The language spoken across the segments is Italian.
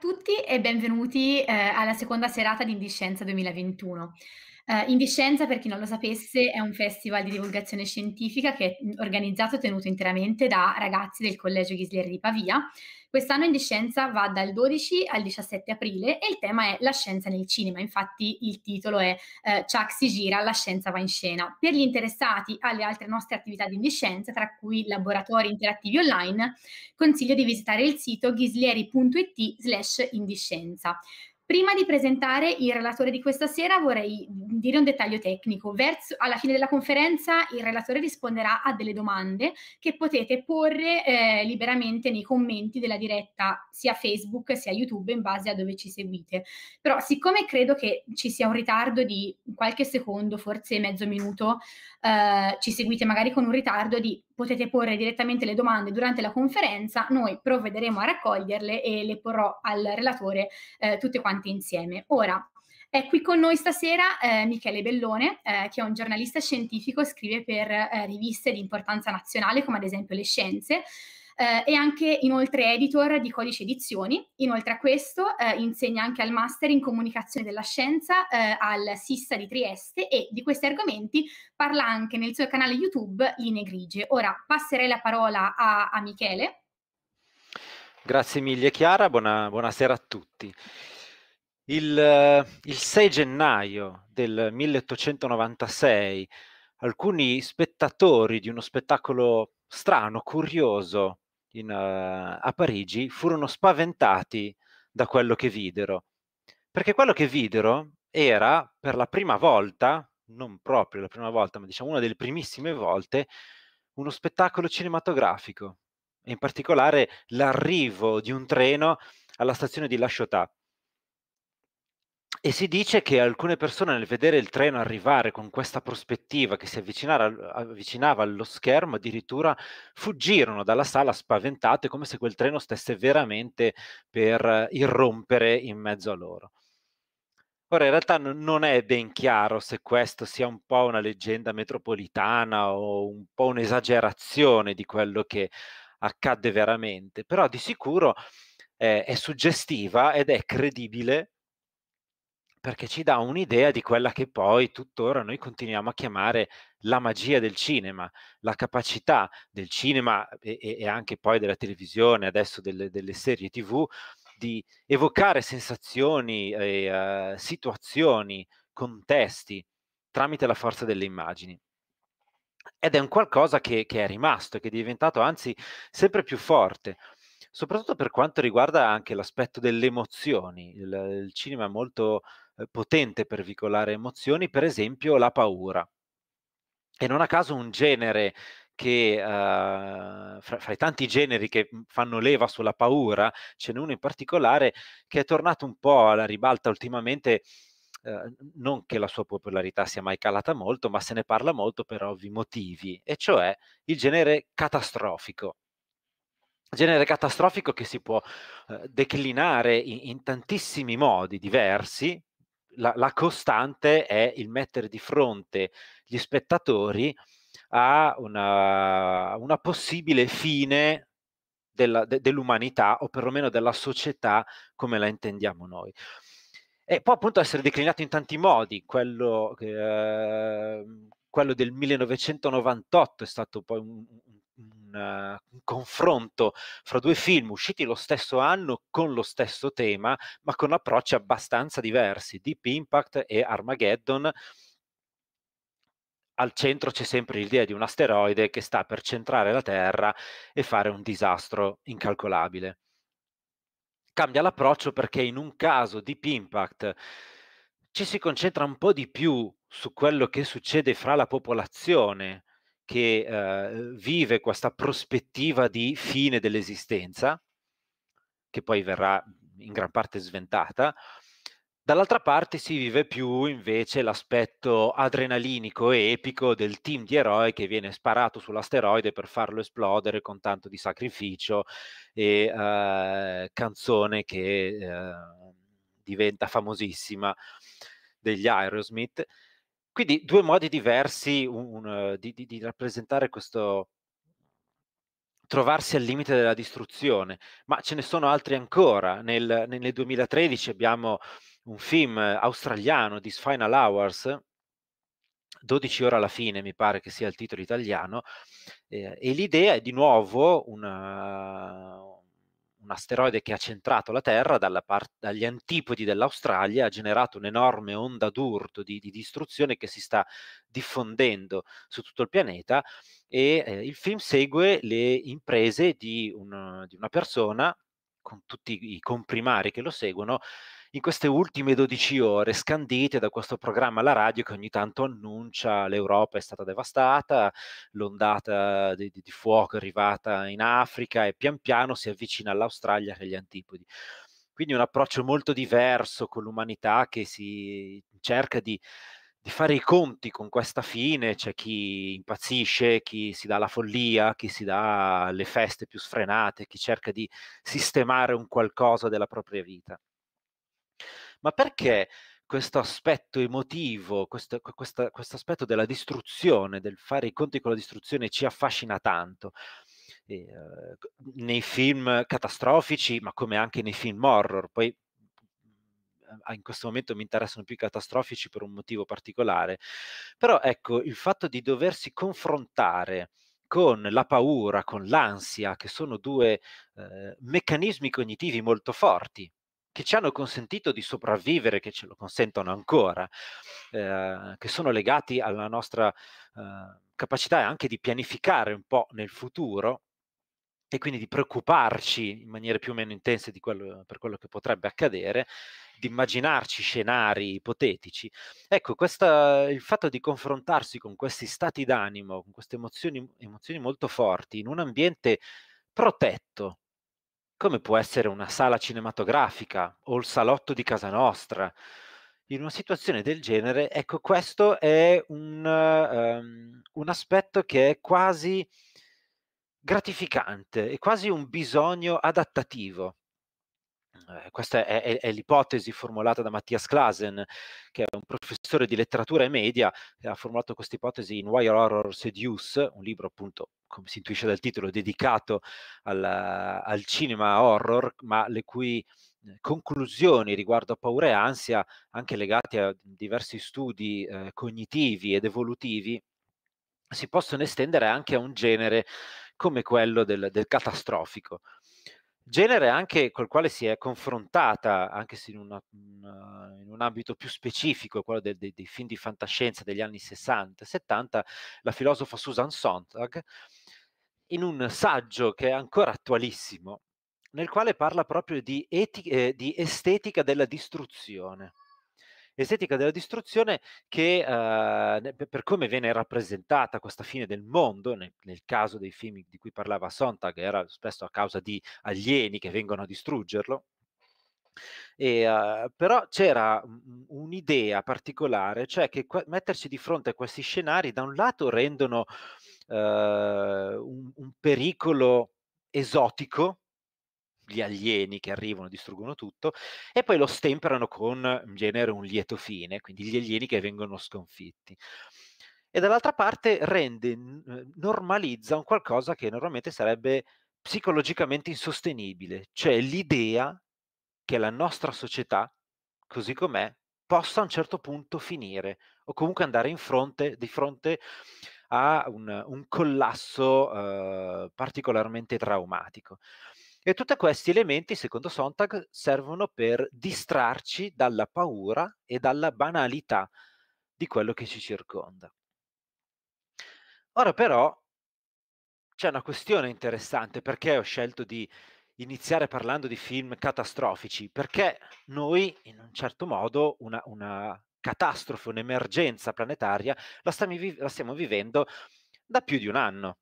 tutti e benvenuti eh, alla seconda serata di Indiscienza 2021. Uh, in per chi non lo sapesse, è un festival di divulgazione scientifica che è organizzato e tenuto interamente da ragazzi del Collegio Ghislieri di Pavia. Quest'anno in va dal 12 al 17 aprile e il tema è La scienza nel cinema. Infatti il titolo è eh, Chuck si gira, la scienza va in scena. Per gli interessati alle altre nostre attività di Indiscienza, tra cui laboratori interattivi online, consiglio di visitare il sito ghislieri.it slash indiscienza. Prima di presentare il relatore di questa sera vorrei dire un dettaglio tecnico. Verso, alla fine della conferenza il relatore risponderà a delle domande che potete porre eh, liberamente nei commenti della diretta sia Facebook sia YouTube in base a dove ci seguite. Però siccome credo che ci sia un ritardo di qualche secondo, forse mezzo minuto, eh, ci seguite magari con un ritardo di potete porre direttamente le domande durante la conferenza, noi provvederemo a raccoglierle e le porrò al relatore eh, tutte quante insieme. Ora, è qui con noi stasera eh, Michele Bellone, eh, che è un giornalista scientifico, scrive per eh, riviste di importanza nazionale come ad esempio Le Scienze, eh, è anche inoltre editor di codice edizioni. Inoltre a questo eh, insegna anche al Master in Comunicazione della Scienza eh, al Sissa di Trieste e di questi argomenti parla anche nel suo canale YouTube Linee Grigie. Ora passerei la parola a, a Michele. Grazie mille Chiara, Buona, buonasera a tutti. Il, il 6 gennaio del 1896 alcuni spettatori di uno spettacolo strano, curioso, in, uh, a Parigi furono spaventati da quello che videro, perché quello che videro era per la prima volta, non proprio la prima volta, ma diciamo una delle primissime volte, uno spettacolo cinematografico, in particolare l'arrivo di un treno alla stazione di La Chotat. E si dice che alcune persone nel vedere il treno arrivare con questa prospettiva che si avvicinava allo schermo addirittura fuggirono dalla sala spaventate come se quel treno stesse veramente per eh, irrompere in mezzo a loro. Ora, in realtà non è ben chiaro se questo sia un po' una leggenda metropolitana o un po' un'esagerazione di quello che accadde veramente, però di sicuro eh, è suggestiva ed è credibile perché ci dà un'idea di quella che poi tuttora noi continuiamo a chiamare la magia del cinema, la capacità del cinema e, e anche poi della televisione, adesso delle, delle serie tv, di evocare sensazioni, eh, eh, situazioni, contesti tramite la forza delle immagini. Ed è un qualcosa che, che è rimasto, che è diventato anzi sempre più forte soprattutto per quanto riguarda anche l'aspetto delle emozioni. Il, il cinema è molto eh, potente per veicolare emozioni, per esempio la paura. E non a caso un genere che uh, fra, fra, i tanti generi che mhmm, fanno leva sulla paura, ce n'è uno in particolare che è tornato un po' alla ribalta ultimamente. Uh, non che la sua popolarità sia mai calata molto, ma se ne parla molto per ovvi motivi, e cioè il genere catastrofico. Genere catastrofico che si può uh, declinare in, in tantissimi modi diversi, la, la costante è il mettere di fronte gli spettatori a una, una possibile fine della, de, dell'umanità o perlomeno della società come la intendiamo noi. E può appunto essere declinato in tanti modi, quello, eh, quello del 1998 è stato poi un, un un, uh, un confronto fra due film usciti lo stesso anno con lo stesso tema, ma con approcci abbastanza diversi, Deep Impact e Armageddon al centro c'è sempre l'idea di un asteroide che sta per centrare la Terra e fare un disastro incalcolabile. Cambia l'approccio perché in un caso di Impact ci si concentra un po' di più su quello che succede fra la popolazione che eh, vive questa prospettiva di fine dell'esistenza, che poi verrà in gran parte sventata, Dall'altra parte si vive più invece l'aspetto adrenalinico e epico del team di eroi che viene sparato sull'asteroide per farlo esplodere con tanto di sacrificio e eh, canzone che eh, diventa famosissima degli Aerosmith. Quindi due modi diversi un, un, eh, di, di, di rappresentare questo, trovarsi al limite della distruzione, ma ce ne sono altri ancora. Nel, nel, 2013 abbiamo un film australiano This Final Hours, 12 ore alla fine mi pare che sia il titolo italiano, eh, e l'idea è di nuovo una, un asteroide che ha centrato la Terra part- dagli antipodi dell'Australia ha generato un'enorme onda d'urto di, di, distruzione che si sta diffondendo su tutto il pianeta e eh, il film segue le imprese di, un, di una persona con tutti i comprimari che lo seguono in queste ultime 12 ore scandite da questo programma alla radio che ogni tanto annuncia l'Europa è stata devastata, l'ondata di, di, di fuoco è arrivata in Africa e pian piano si avvicina all'Australia che è gli antipodi. Quindi un approccio molto diverso con l'umanità che si cerca di di fare i conti con questa fine, c'è chi impazzisce, chi si dà la follia, chi si dà le feste più sfrenate, chi cerca di sistemare un qualcosa della propria vita ma perché questo aspetto emotivo, questo, questa, questo, aspetto della distruzione, del fare i conti con la distruzione ci affascina tanto. E, uh, nei film catastrofici, ma come anche nei film horror, poi eh, in questo momento mi interessano più i catastrofici per un motivo particolare, però ecco il fatto di doversi confrontare con la paura, con l'ansia, che sono due eh, meccanismi cognitivi molto forti, che ci hanno consentito di sopravvivere, che ce lo consentono ancora, eh, che sono legati alla nostra eh, capacità anche di pianificare un po' nel futuro e quindi di preoccuparci in maniera più o meno intensa quello, per quello che potrebbe accadere, di immaginarci scenari ipotetici. Ecco, questa, il fatto di confrontarsi con questi stati d'animo, con queste emozioni, emozioni molto forti, in un ambiente protetto, come può essere una sala cinematografica o il salotto di casa nostra. In una situazione del genere, ecco, questo è un, um, un aspetto che è quasi gratificante, è quasi un bisogno adattativo eh, questa è, è, è, l'ipotesi formulata da Mattias Klasen, che è un professore di letteratura e media, che ha formulato questa ipotesi in Why Horror Seduce, un libro appunto, come si intuisce dal titolo, dedicato al, al cinema horror, ma le cui eh, conclusioni riguardo a paura e ansia, anche legate a diversi studi eh, cognitivi ed evolutivi, si possono estendere anche a un genere come quello del, del catastrofico genere anche col quale si è confrontata, anche se in, una, una, mhmm, in un ambito più specifico, quello del, dei, dei, film di fantascienza degli anni 60 e 70, la filosofa Susan Sontag, in un saggio che è ancora attualissimo, nel quale parla proprio di, eti- eh, di estetica della distruzione estetica della distruzione che, eh, per come viene rappresentata questa fine del mondo, nel, nel, caso dei film di cui parlava Sontag, era spesso a causa di alieni che vengono a distruggerlo, e, uh, però c'era un'idea particolare, cioè che que- metterci di fronte a questi scenari da un lato rendono uh, un, un, pericolo esotico gli alieni che arrivano, distruggono tutto, e poi lo stemperano con in genere un lieto fine, quindi gli alieni che vengono sconfitti. E dall'altra parte rende, eh, normalizza un qualcosa che normalmente sarebbe psicologicamente insostenibile, cioè l'idea che la nostra società, così com'è, possa a un certo punto finire o comunque andare in fronte, di fronte a un, un collasso eh, particolarmente traumatico. E tutti questi elementi, secondo Sontag, servono per distrarci dalla paura e dalla banalità di quello che ci circonda. Ora però c'è una questione interessante perché ho scelto di iniziare parlando di film catastrofici, perché noi in un certo modo una, una catastrofe, un'emergenza planetaria la, stiamo, la stiamo vivendo da più di un anno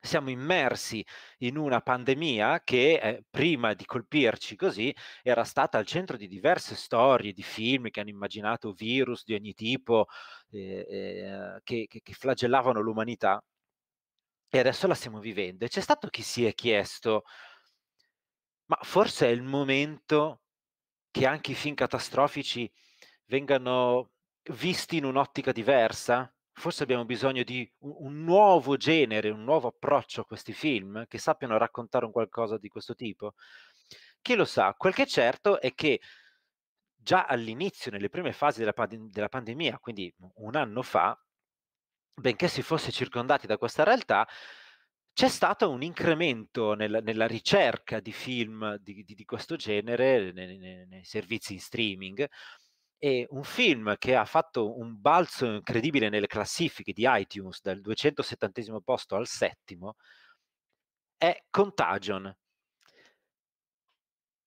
siamo immersi in una pandemia che eh, prima di colpirci così era stata al centro di diverse storie, di film che hanno immaginato virus di ogni tipo eh, eh, che, che, flagellavano l'umanità e adesso la stiamo vivendo. E c'è stato chi si è chiesto, ma forse è il momento che anche i film catastrofici vengano visti in un'ottica diversa? forse abbiamo bisogno di un, un, nuovo genere, un nuovo approccio a questi film che sappiano raccontare un qualcosa di questo tipo? Chi lo sa? Quel che è certo è che già all'inizio, nelle prime fasi della, pand- della pandemia, quindi un anno fa, benché si fosse circondati da questa realtà, c'è stato un incremento nel, nella ricerca di film di, di, di questo genere nei, nei, nei servizi in streaming è un film che ha fatto un balzo incredibile nelle classifiche di iTunes dal 270 posto al settimo, è Contagion.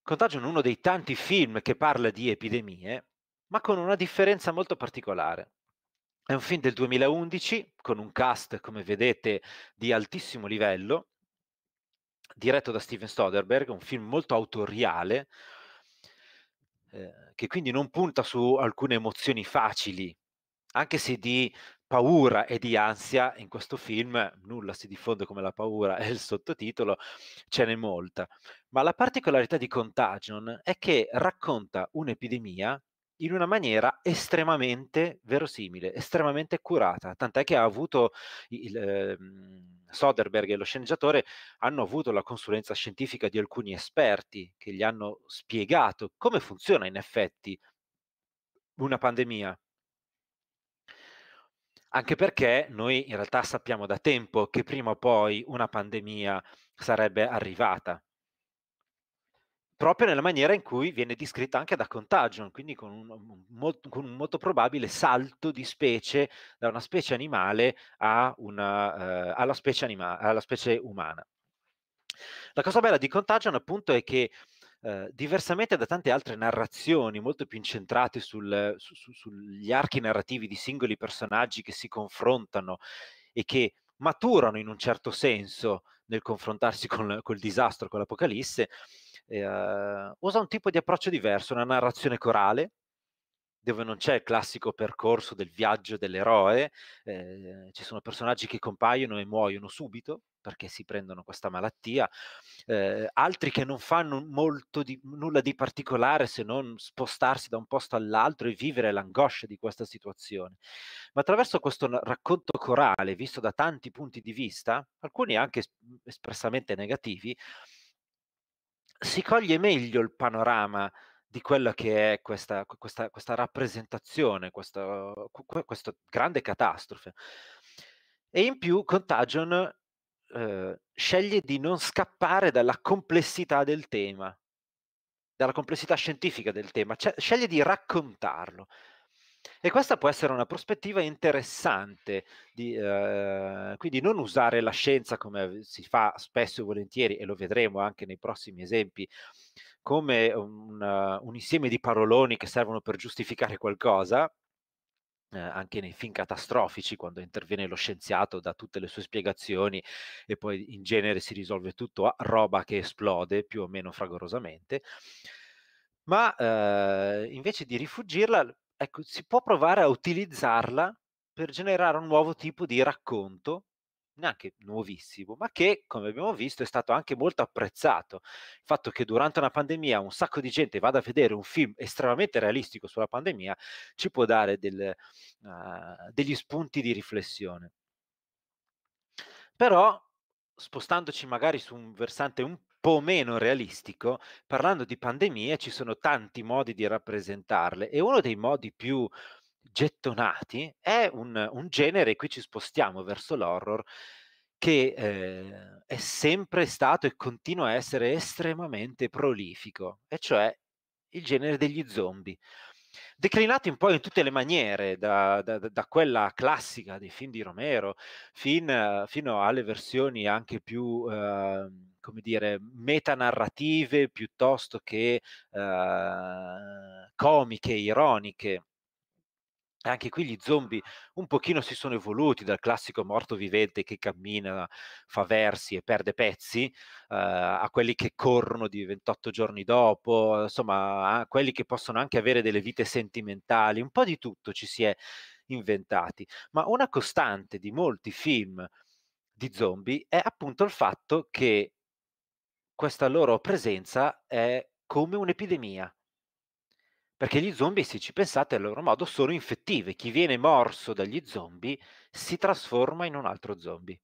Contagion è uno dei tanti film che parla di epidemie, ma con una differenza molto particolare. È un film del 2011 con un cast, come vedete, di altissimo livello, diretto da Steven Soderbergh, un film molto autoriale, eh, che quindi non punta su alcune emozioni facili, anche se di paura e di ansia in questo film nulla si diffonde come la paura e il sottotitolo ce n'è molta. Ma la particolarità di Contagion è che racconta un'epidemia in una maniera estremamente verosimile, estremamente curata, tant'è che ha avuto il, eh, Soderbergh e lo sceneggiatore hanno avuto la consulenza scientifica di alcuni esperti che gli hanno spiegato come funziona in effetti una pandemia. Anche perché noi in realtà sappiamo da tempo che prima o poi una pandemia sarebbe arrivata proprio nella maniera in cui viene descritta anche da Contagion, quindi con un, molto, con un molto probabile salto di specie da una specie animale una, eh, alla, specie anima- alla, specie umana. La cosa bella di Contagion appunto è che eh, diversamente da tante altre narrazioni molto più incentrate sul, su, su, sugli archi narrativi di singoli personaggi che si confrontano e che maturano in un certo senso nel confrontarsi con, col disastro, con l'apocalisse, eh, usa un tipo di approccio diverso, una narrazione corale, dove non c'è il classico percorso del viaggio dell'eroe, eh, ci sono personaggi che compaiono e muoiono subito perché si prendono questa malattia, eh, altri che non fanno di, nulla di particolare se non spostarsi da un posto all'altro e vivere l'angoscia di questa situazione. Ma attraverso questo racconto corale, visto da tanti punti di vista, alcuni anche espressamente negativi, si coglie meglio il panorama di quella che è questa, questa, questa rappresentazione, questa, questa, grande catastrofe. E in più Contagion eh, sceglie di non scappare dalla complessità del tema, dalla complessità scientifica del tema, cioè, sceglie di raccontarlo. E questa può essere una prospettiva interessante, di, eh, quindi non usare la scienza come si fa spesso e volentieri, e lo vedremo anche nei prossimi esempi, come un, uh, un insieme di paroloni che servono per giustificare qualcosa, eh, anche nei film catastrofici, quando interviene lo scienziato, dà tutte le sue spiegazioni e poi in genere si risolve tutto a roba che esplode più o meno fragorosamente. Ma eh, invece di rifugirla, ecco, si può provare a utilizzarla per generare un nuovo tipo di racconto, neanche nuovissimo, ma che, come abbiamo visto, è stato anche molto apprezzato. Il fatto che durante una pandemia un sacco di gente vada a vedere un film estremamente realistico sulla pandemia ci può dare del, uh, degli spunti di riflessione. Però spostandoci magari su un versante un po' meno realistico, parlando di pandemie ci sono tanti modi di rappresentarle e uno dei modi più gettonati è un, un genere, qui ci spostiamo verso l'horror, che eh, è sempre stato e continua a essere estremamente prolifico, e cioè il genere degli zombie. Declinati un po' in tutte le maniere, da, da, da quella classica dei film di Romero fin, fino alle versioni anche più eh, come dire, metanarrative piuttosto che eh, comiche, ironiche. Anche qui gli zombie ah. un pochino si sono evoluti dal classico morto vivente che cammina, fa versi e perde pezzi, eh, a quelli che corrono di 28 giorni dopo, eh, insomma, a quelli che possono anche avere delle vite sentimentali, un po' di tutto ci si è inventati. Ma una costante di molti film di zombie è appunto il fatto che questa loro presenza è come un'epidemia. Perché gli zombie, se ci pensate, a loro modo sono infettivi. Chi viene morso dagli zombie si trasforma in un altro zombie.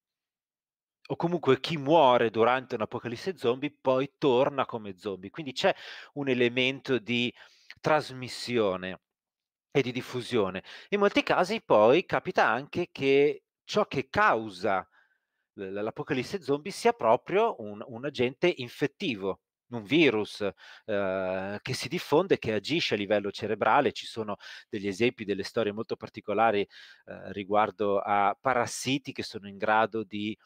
O comunque chi muore durante un'apocalisse zombie poi torna come zombie. Quindi c'è un elemento di trasmissione e di diffusione. In molti casi poi capita anche che ciò che causa l'apocalisse zombie sia proprio un, un agente infettivo, un virus eh, che si diffonde, che agisce a livello cerebrale. Ci sono degli esempi, delle storie molto particolari eh, riguardo a parassiti che sono in grado di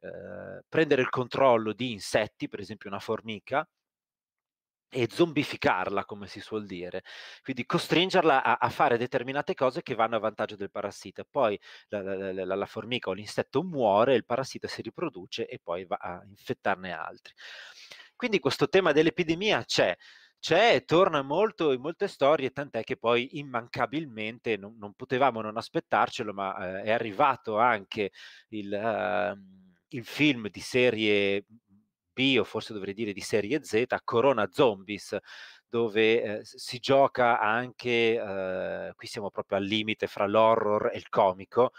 eh, prendere il controllo di insetti, per esempio una formica, e zombificarla, come si suol dire, quindi costringerla a, a, fare determinate cose che vanno a vantaggio del parassita. Poi la, la, la, la formica o l'insetto muore, il parassita si riproduce e poi va a infettarne altri. Quindi questo tema dell'epidemia c'è, c'è e torna molto in molte storie, tant'è che poi immancabilmente non, non potevamo non aspettarcelo, ma eh, è arrivato anche il, uh, il film di serie o forse dovrei dire di serie Z, Corona Zombies, dove eh, si gioca anche, eh, qui siamo proprio al limite fra l'horror e il comico,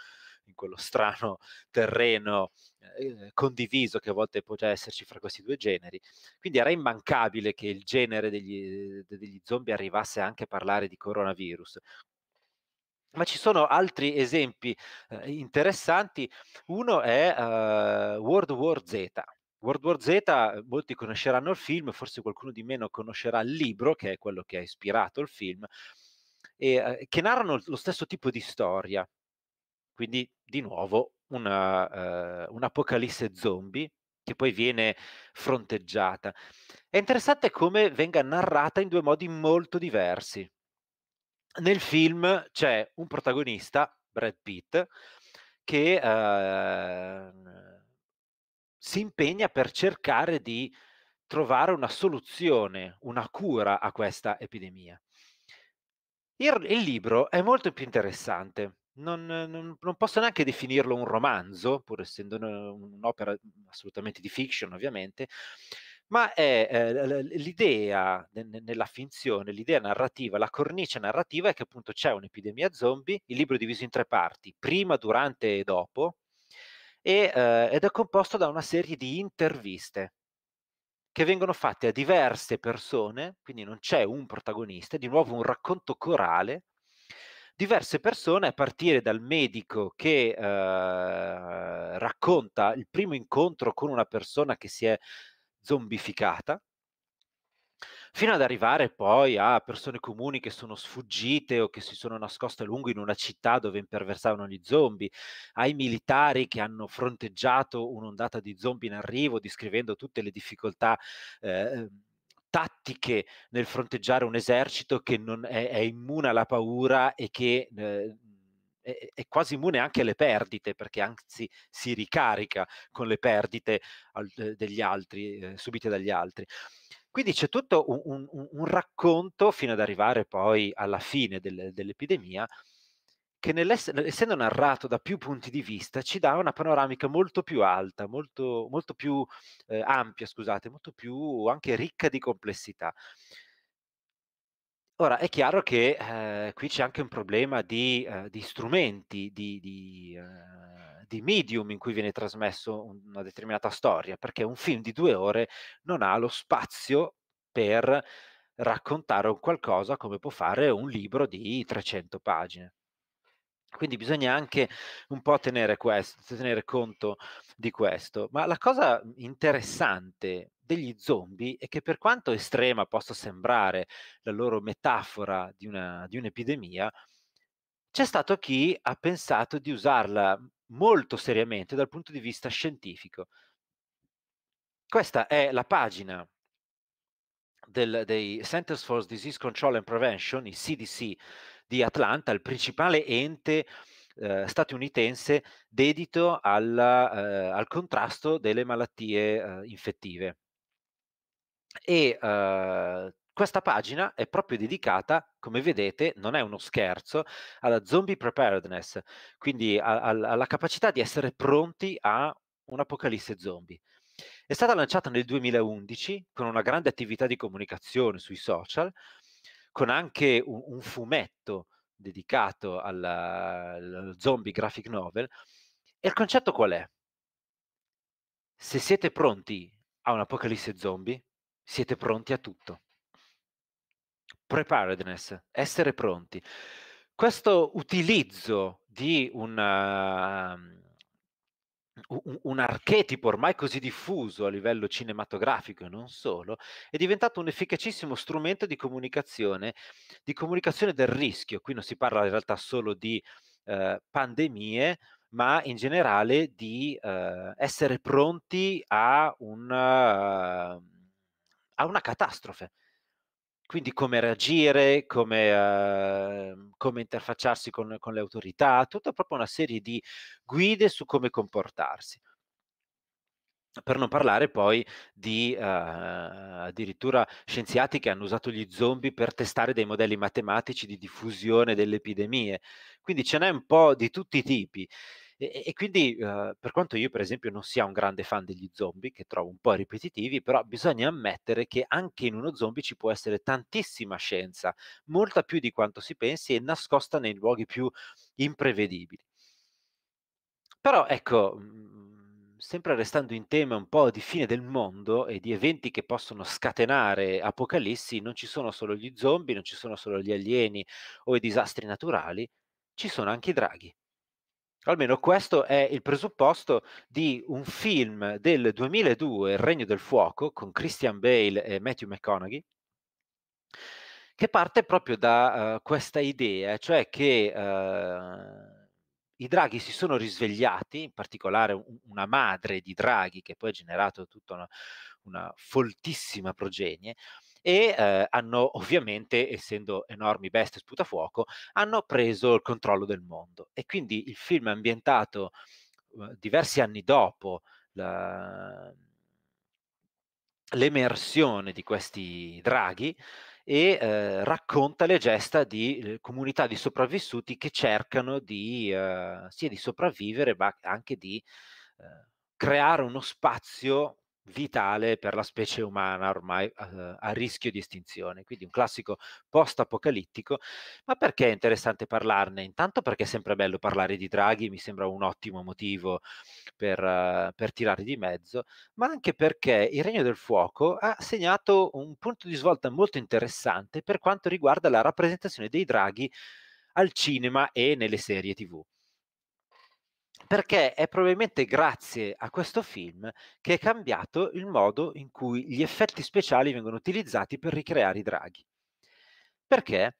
in quello strano terreno eh, eh, condiviso che a volte può già esserci fra questi due generi. Quindi era immancabile che il genere degli, degli zombie arrivasse anche a parlare di coronavirus. Ma ci sono altri esempi eh, interessanti. Uno è eh, World War Z, World War Z, molti conosceranno il film, forse qualcuno di meno conoscerà il libro, che è quello che ha ispirato il film, e, eh, che narrano lo stesso tipo di storia. Quindi, di nuovo, una, eh, un'apocalisse zombie che poi viene fronteggiata. È interessante come venga narrata in due modi molto diversi. Nel film c'è un protagonista, Brad Pitt, che... Eh, si impegna per cercare di trovare una soluzione, una cura a questa epidemia. Il, il libro è molto più interessante. Non, non, non, posso neanche definirlo un romanzo, pur essendo un'opera assolutamente di fiction, ovviamente, ma è eh, l'idea nella finzione, l'idea narrativa, la cornice narrativa è che appunto c'è un'epidemia zombie, il libro è diviso in tre parti, prima, durante e dopo, e, eh, ed è composto da una serie di interviste che vengono fatte a diverse persone, quindi non c'è un protagonista, è di nuovo un racconto corale, diverse persone a partire dal medico che eh, racconta il primo incontro con una persona che si è zombificata, fino ad arrivare poi a persone comuni che sono sfuggite o che si sono nascoste a lungo in una città dove imperversavano gli zombie, ai militari che hanno fronteggiato un'ondata di zombie in arrivo, descrivendo tutte le difficoltà. Eh, tattiche nel fronteggiare un esercito che non è, è immune alla paura e che eh, è, è, quasi immune anche alle perdite, perché anzi si ricarica con le perdite al, degli altri, eh, subite dagli altri. Quindi c'è tutto un, un, un, racconto fino ad arrivare poi alla fine del, dell'epidemia che essendo narrato da più punti di vista ci dà una panoramica molto più alta, molto, molto più eh, ampia, scusate, molto più anche ricca di complessità. Ora, è chiaro che eh, qui c'è anche un problema di, eh, di strumenti, di, di, eh, di, medium in cui viene trasmesso una determinata storia, perché un film di due ore non ha lo spazio per raccontare un qualcosa come può fare un libro di 300 pagine. Quindi bisogna anche un po' tenere, questo, tenere conto di questo. Ma la cosa interessante degli zombie e che per quanto estrema possa sembrare la loro metafora di, una, di un'epidemia, c'è stato chi ha pensato di usarla molto seriamente dal punto di vista scientifico. Questa è la pagina del, dei Centers for Disease Control and Prevention, i CDC di Atlanta, il principale ente eh, statunitense dedito alla, eh, al contrasto delle malattie eh, infettive e eh, questa pagina è proprio dedicata, come vedete, non è uno scherzo, alla zombie preparedness, quindi a, a, alla capacità di essere pronti a un'apocalisse zombie. È stata lanciata nel 2011 con una grande attività di comunicazione sui social, con anche un, un fumetto dedicato al zombie graphic novel. E il concetto qual è? Se siete pronti a un'apocalisse zombie, siete pronti a tutto. Preparedness, essere pronti. Questo utilizzo di una, un, ehm, un archetipo ormai così diffuso a livello cinematografico e non solo, è diventato un efficacissimo strumento di comunicazione, di comunicazione del rischio. Qui non si parla in realtà solo di eh, pandemie, ma in generale di eh, essere pronti a un... Uh, a una catastrofe. Quindi come reagire, come, eh, come interfacciarsi con, con le autorità, tutta proprio una serie di guide su come comportarsi. Per non parlare poi di uh, addirittura scienziati che hanno usato gli zombie per testare dei modelli matematici di diffusione delle epidemie. Quindi ce n'è un po' di tutti i tipi. E, e quindi, eh, per quanto io, per esempio, non sia un grande fan degli zombie, che trovo un po' ripetitivi, però bisogna ammettere che anche in uno zombie ci può essere tantissima scienza, molta più di quanto si pensi e nascosta nei luoghi più imprevedibili. Però ecco, mhmm, sempre restando in tema un po' di fine del mondo e di eventi che possono scatenare apocalissi, non ci sono solo gli zombie, non ci sono solo gli alieni o i disastri naturali, ci sono anche i draghi. Almeno questo è il presupposto di un film del 2002, Il Regno del Fuoco, con Christian Bale e Matthew McConaughey, che parte proprio da uh, questa idea, cioè che uh, i draghi si sono risvegliati, in particolare una madre di draghi che poi ha generato tutta una, una foltissima progenie, e eh, hanno ovviamente, essendo enormi bestie sputafuoco, hanno preso il controllo del mondo. E quindi il film è ambientato eh, diversi anni dopo la, mhmm, l'emersione di questi draghi e eh, racconta le gesta di eh, comunità di sopravvissuti che cercano di, eh, sia di sopravvivere ma anche di ehm, creare uno spazio vitale per la specie umana ormai uh, a rischio di estinzione, quindi un classico post-apocalittico, ma perché è interessante parlarne? Intanto perché è sempre bello parlare di Draghi, mi sembra un ottimo motivo per, uh, per tirare di mezzo, ma anche perché il Regno del Fuoco ha segnato un punto di svolta molto interessante per quanto riguarda la rappresentazione dei Draghi al cinema e nelle serie tv perché è probabilmente grazie a questo film che è cambiato il modo in cui gli effetti speciali vengono utilizzati per ricreare i draghi. Perché?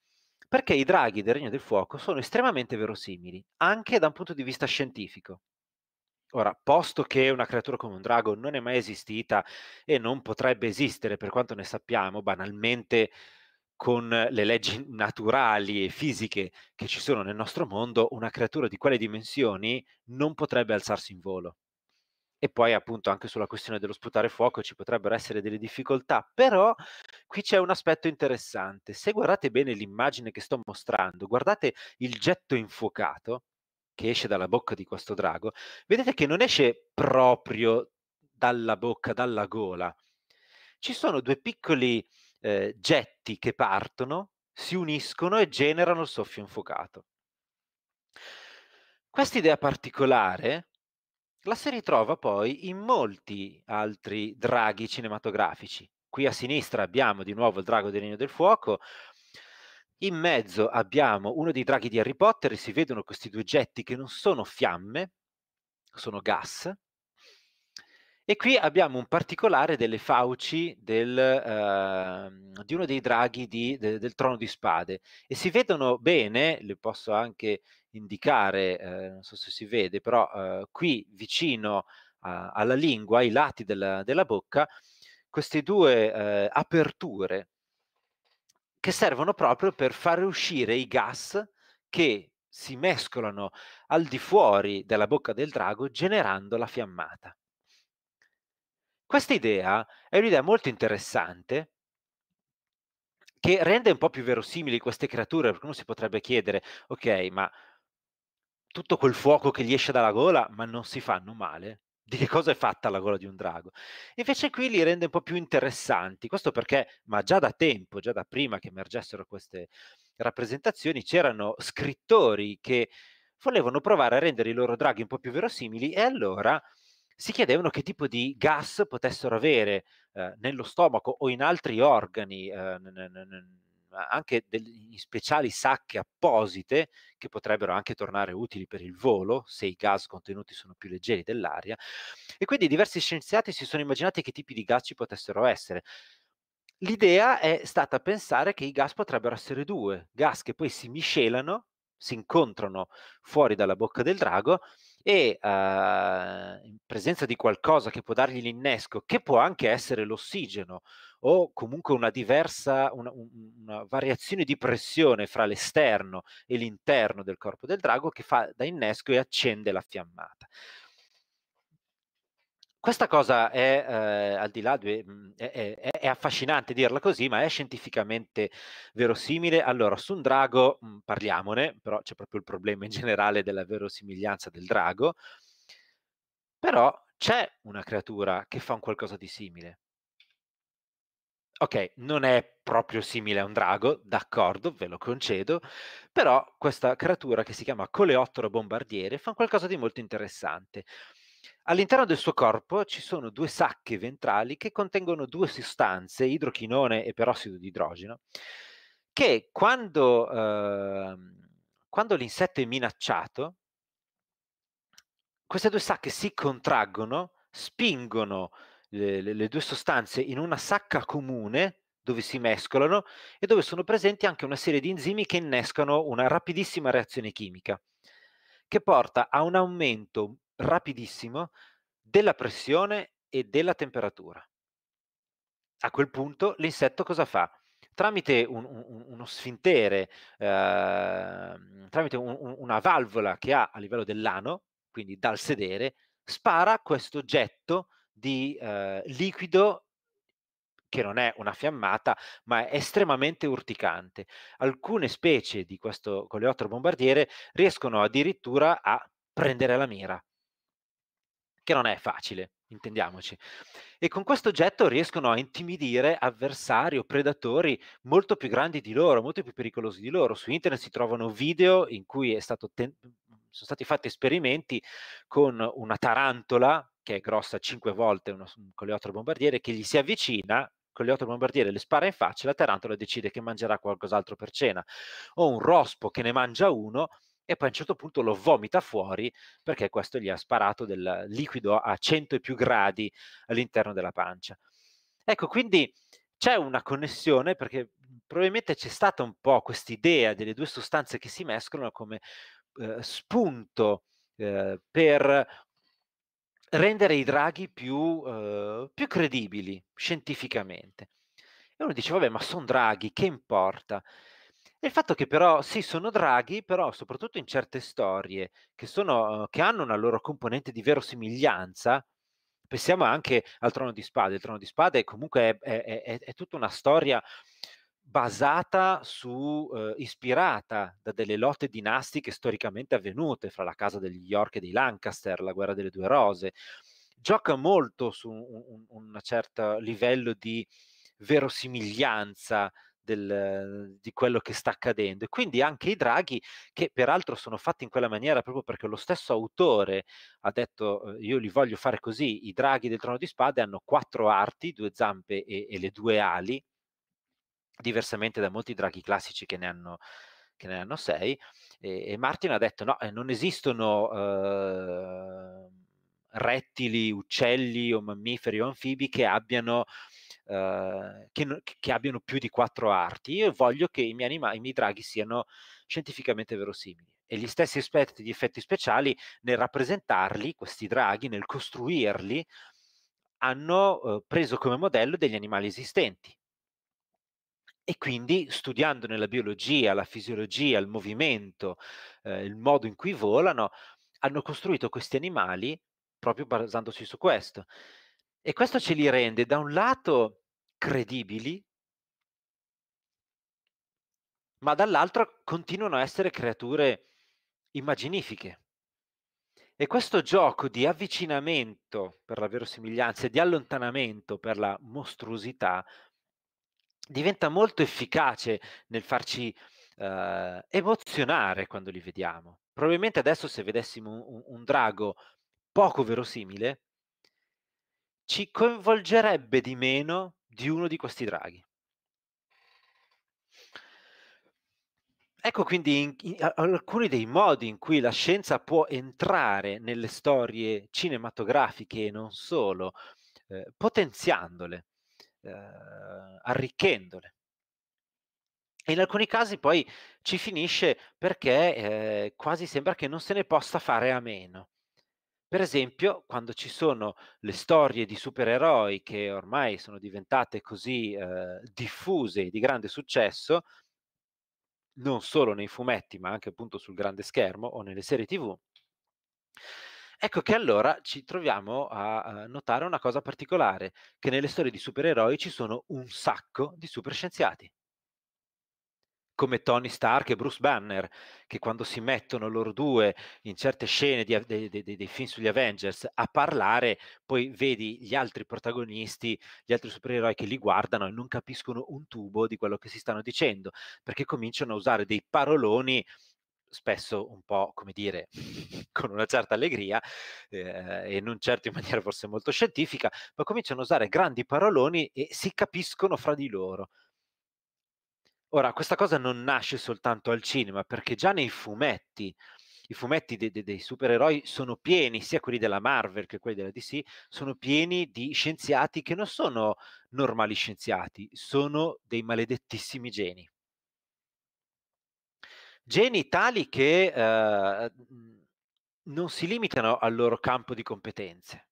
Perché i draghi del Regno del Fuoco sono estremamente verosimili, anche da un punto di vista scientifico. Ora, posto che una creatura come un drago non è mai esistita e non potrebbe esistere per quanto ne sappiamo, banalmente con le leggi naturali e fisiche che ci sono nel nostro mondo, una creatura di quelle dimensioni non potrebbe alzarsi in volo. E poi appunto anche sulla questione dello sputare fuoco ci potrebbero essere delle difficoltà, però qui c'è un aspetto interessante. Se guardate bene l'immagine che sto mostrando, guardate il getto infuocato che esce dalla bocca di questo drago, vedete che non esce proprio dalla bocca, dalla gola. Ci sono due piccoli eh, getti che partono, si uniscono e generano il soffio infuocato. Quest'idea particolare la si ritrova poi in molti altri draghi cinematografici. Qui a sinistra abbiamo di nuovo il drago del Regno del Fuoco, in mezzo abbiamo uno dei draghi di Harry Potter e si vedono questi due getti che non sono fiamme, sono gas, e qui abbiamo un particolare delle Fauci del, eh, di uno dei draghi di, de, del trono di spade. E si vedono bene, le posso anche indicare, eh, non so se si vede, però eh, qui vicino a, alla lingua, ai lati della, della bocca, queste due eh, aperture che servono proprio per fare uscire i gas che si mescolano al di fuori della bocca del drago generando la fiammata. Questa idea è un'idea molto interessante che rende un po' più verosimili queste creature, perché uno si potrebbe chiedere, ok, ma tutto quel fuoco che gli esce dalla gola, ma non si fanno male? Di che cosa è fatta la gola di un drago? Invece qui li rende un po' più interessanti, questo perché, ma già da tempo, già da prima che emergessero queste rappresentazioni, c'erano scrittori che volevano provare a rendere i loro draghi un po' più verosimili e allora si chiedevano che tipo di gas potessero avere eh, nello stomaco o in altri organi, eh, anche in speciali sacche apposite che potrebbero anche tornare utili per il volo se i gas contenuti sono più leggeri dell'aria. E quindi diversi scienziati si sono immaginati che tipi di gas ci potessero essere. L'idea è stata pensare che i gas potrebbero essere due, gas che poi si miscelano si incontrano fuori dalla bocca del drago e uh, in presenza di qualcosa che può dargli l'innesco, che può anche essere l'ossigeno o comunque una diversa, una, una variazione di pressione fra l'esterno e l'interno del corpo del drago che fa da innesco e accende la fiammata. Questa cosa è, eh, al di là, di, mm, è, è, è, affascinante dirla così, ma è scientificamente verosimile. Allora, su un drago mh, mm, parliamone, però c'è proprio il problema in generale della verosimiglianza del drago, però c'è una creatura che fa un qualcosa di simile. Ok, non è proprio simile a un drago, d'accordo, ve lo concedo, però questa creatura che si chiama Coleottero Bombardiere fa qualcosa di molto interessante. All'interno del suo corpo ci sono due sacche ventrali che contengono due sostanze, idrochinone e perossido di idrogeno, che quando, eh, quando l'insetto è minacciato, queste due sacche si contraggono, spingono le, le, le due sostanze in una sacca comune dove si mescolano e dove sono presenti anche una serie di enzimi che innescano una rapidissima reazione chimica che porta a un aumento rapidissimo della pressione e della temperatura. A quel punto l'insetto cosa fa? Tramite un, un, uno sfintere, eh, tramite un, una valvola che ha a livello dell'ano, quindi dal sedere, spara questo getto di eh, liquido che non è una fiammata, ma è estremamente urticante. Alcune specie di questo coleottero bombardiere riescono addirittura a prendere la mira che non è facile, intendiamoci. E con questo oggetto riescono a intimidire avversari o predatori molto più grandi di loro, molto più pericolosi di loro. Su internet si trovano video in cui ten- sono stati fatti esperimenti con una tarantola che è grossa cinque volte uno, un coleottero bombardiere che gli si avvicina coleottero bombardiere le spara in faccia, la tarantola decide che mangerà qualcos'altro per cena, o un rospo che ne mangia uno e poi a un certo punto lo vomita fuori perché questo gli ha sparato del liquido a 100 e più gradi all'interno della pancia. Ecco, quindi c'è una connessione perché probabilmente c'è stata un po' quest'idea delle due sostanze che si mescolano come eh, spunto eh, per rendere i draghi più, eh, più credibili scientificamente. E uno dice, vabbè, ma sono draghi, che importa? il fatto che però sì, sono draghi, però soprattutto in certe storie che, sono, uhm, che hanno una loro componente di verosimiglianza, pensiamo anche al Trono di Spade. Il Trono di Spade comunque è, è, è, è tutta una storia basata su, eh, ispirata da delle lotte dinastiche storicamente avvenute fra la casa degli York e dei Lancaster, la guerra delle due rose. Gioca molto su un, un, un certo livello di verosimiglianza del, di quello che sta accadendo. E quindi anche i draghi, che peraltro sono fatti in quella maniera proprio perché lo stesso autore ha detto eh, io li voglio fare così, i draghi del trono di spade hanno quattro arti, due zampe e, e le due ali, diversamente da molti draghi classici che ne hanno, che ne hanno sei. E, e, Martin ha detto no, eh, non esistono... Eh, rettili, uccelli o mammiferi o anfibi che abbiano Ehm, che, che, abbiano più di quattro arti. Io voglio che i miei, anima- i miei draghi siano scientificamente verosimili e gli stessi esperti di effetti speciali nel rappresentarli, questi draghi, nel costruirli, hanno eh, preso come modello degli animali esistenti. E quindi studiandone la biologia, la fisiologia, il movimento, eh, il modo in cui volano, hanno costruito questi animali proprio basandosi su questo. E questo ce li rende da un lato credibili, ma dall'altro continuano a essere creature immaginifiche. E questo gioco di avvicinamento per la verosimiglianza e di allontanamento per la mostruosità diventa molto efficace nel farci eh, emozionare quando li vediamo. Probabilmente adesso se vedessimo un, un drago poco verosimile, ci coinvolgerebbe di meno di uno di questi draghi. Ecco quindi in, in, alcuni dei modi in cui la scienza può entrare nelle storie cinematografiche e non solo, eh, potenziandole, eh, arricchendole. E in alcuni casi poi ci finisce perché eh, quasi sembra che non se ne possa fare a meno. Per esempio, quando ci sono le storie di supereroi che ormai sono diventate così eh, diffuse e di grande successo, non solo nei fumetti, ma anche appunto sul grande schermo o nelle serie TV, ecco che allora ci troviamo a eh, notare una cosa particolare, che nelle storie di supereroi ci sono un sacco di superscienziati come Tony Stark e Bruce Banner, che quando si mettono loro due in certe scene dei, dei, dei film sugli Avengers a parlare, poi vedi gli altri protagonisti, gli altri supereroi che li guardano e non capiscono un tubo di quello che si stanno dicendo, perché cominciano a usare dei paroloni spesso un po', come dire, con una certa allegria eh, e non certo in maniera forse molto scientifica, ma cominciano a usare grandi paroloni e si capiscono fra di loro. Ora, questa cosa non nasce soltanto al cinema, perché già nei fumetti, i fumetti de- de- dei supereroi sono pieni, sia quelli della Marvel che quelli della DC, sono pieni di scienziati che non sono normali scienziati, sono dei maledettissimi geni. Geni tali che eh, non si limitano al loro campo di competenze.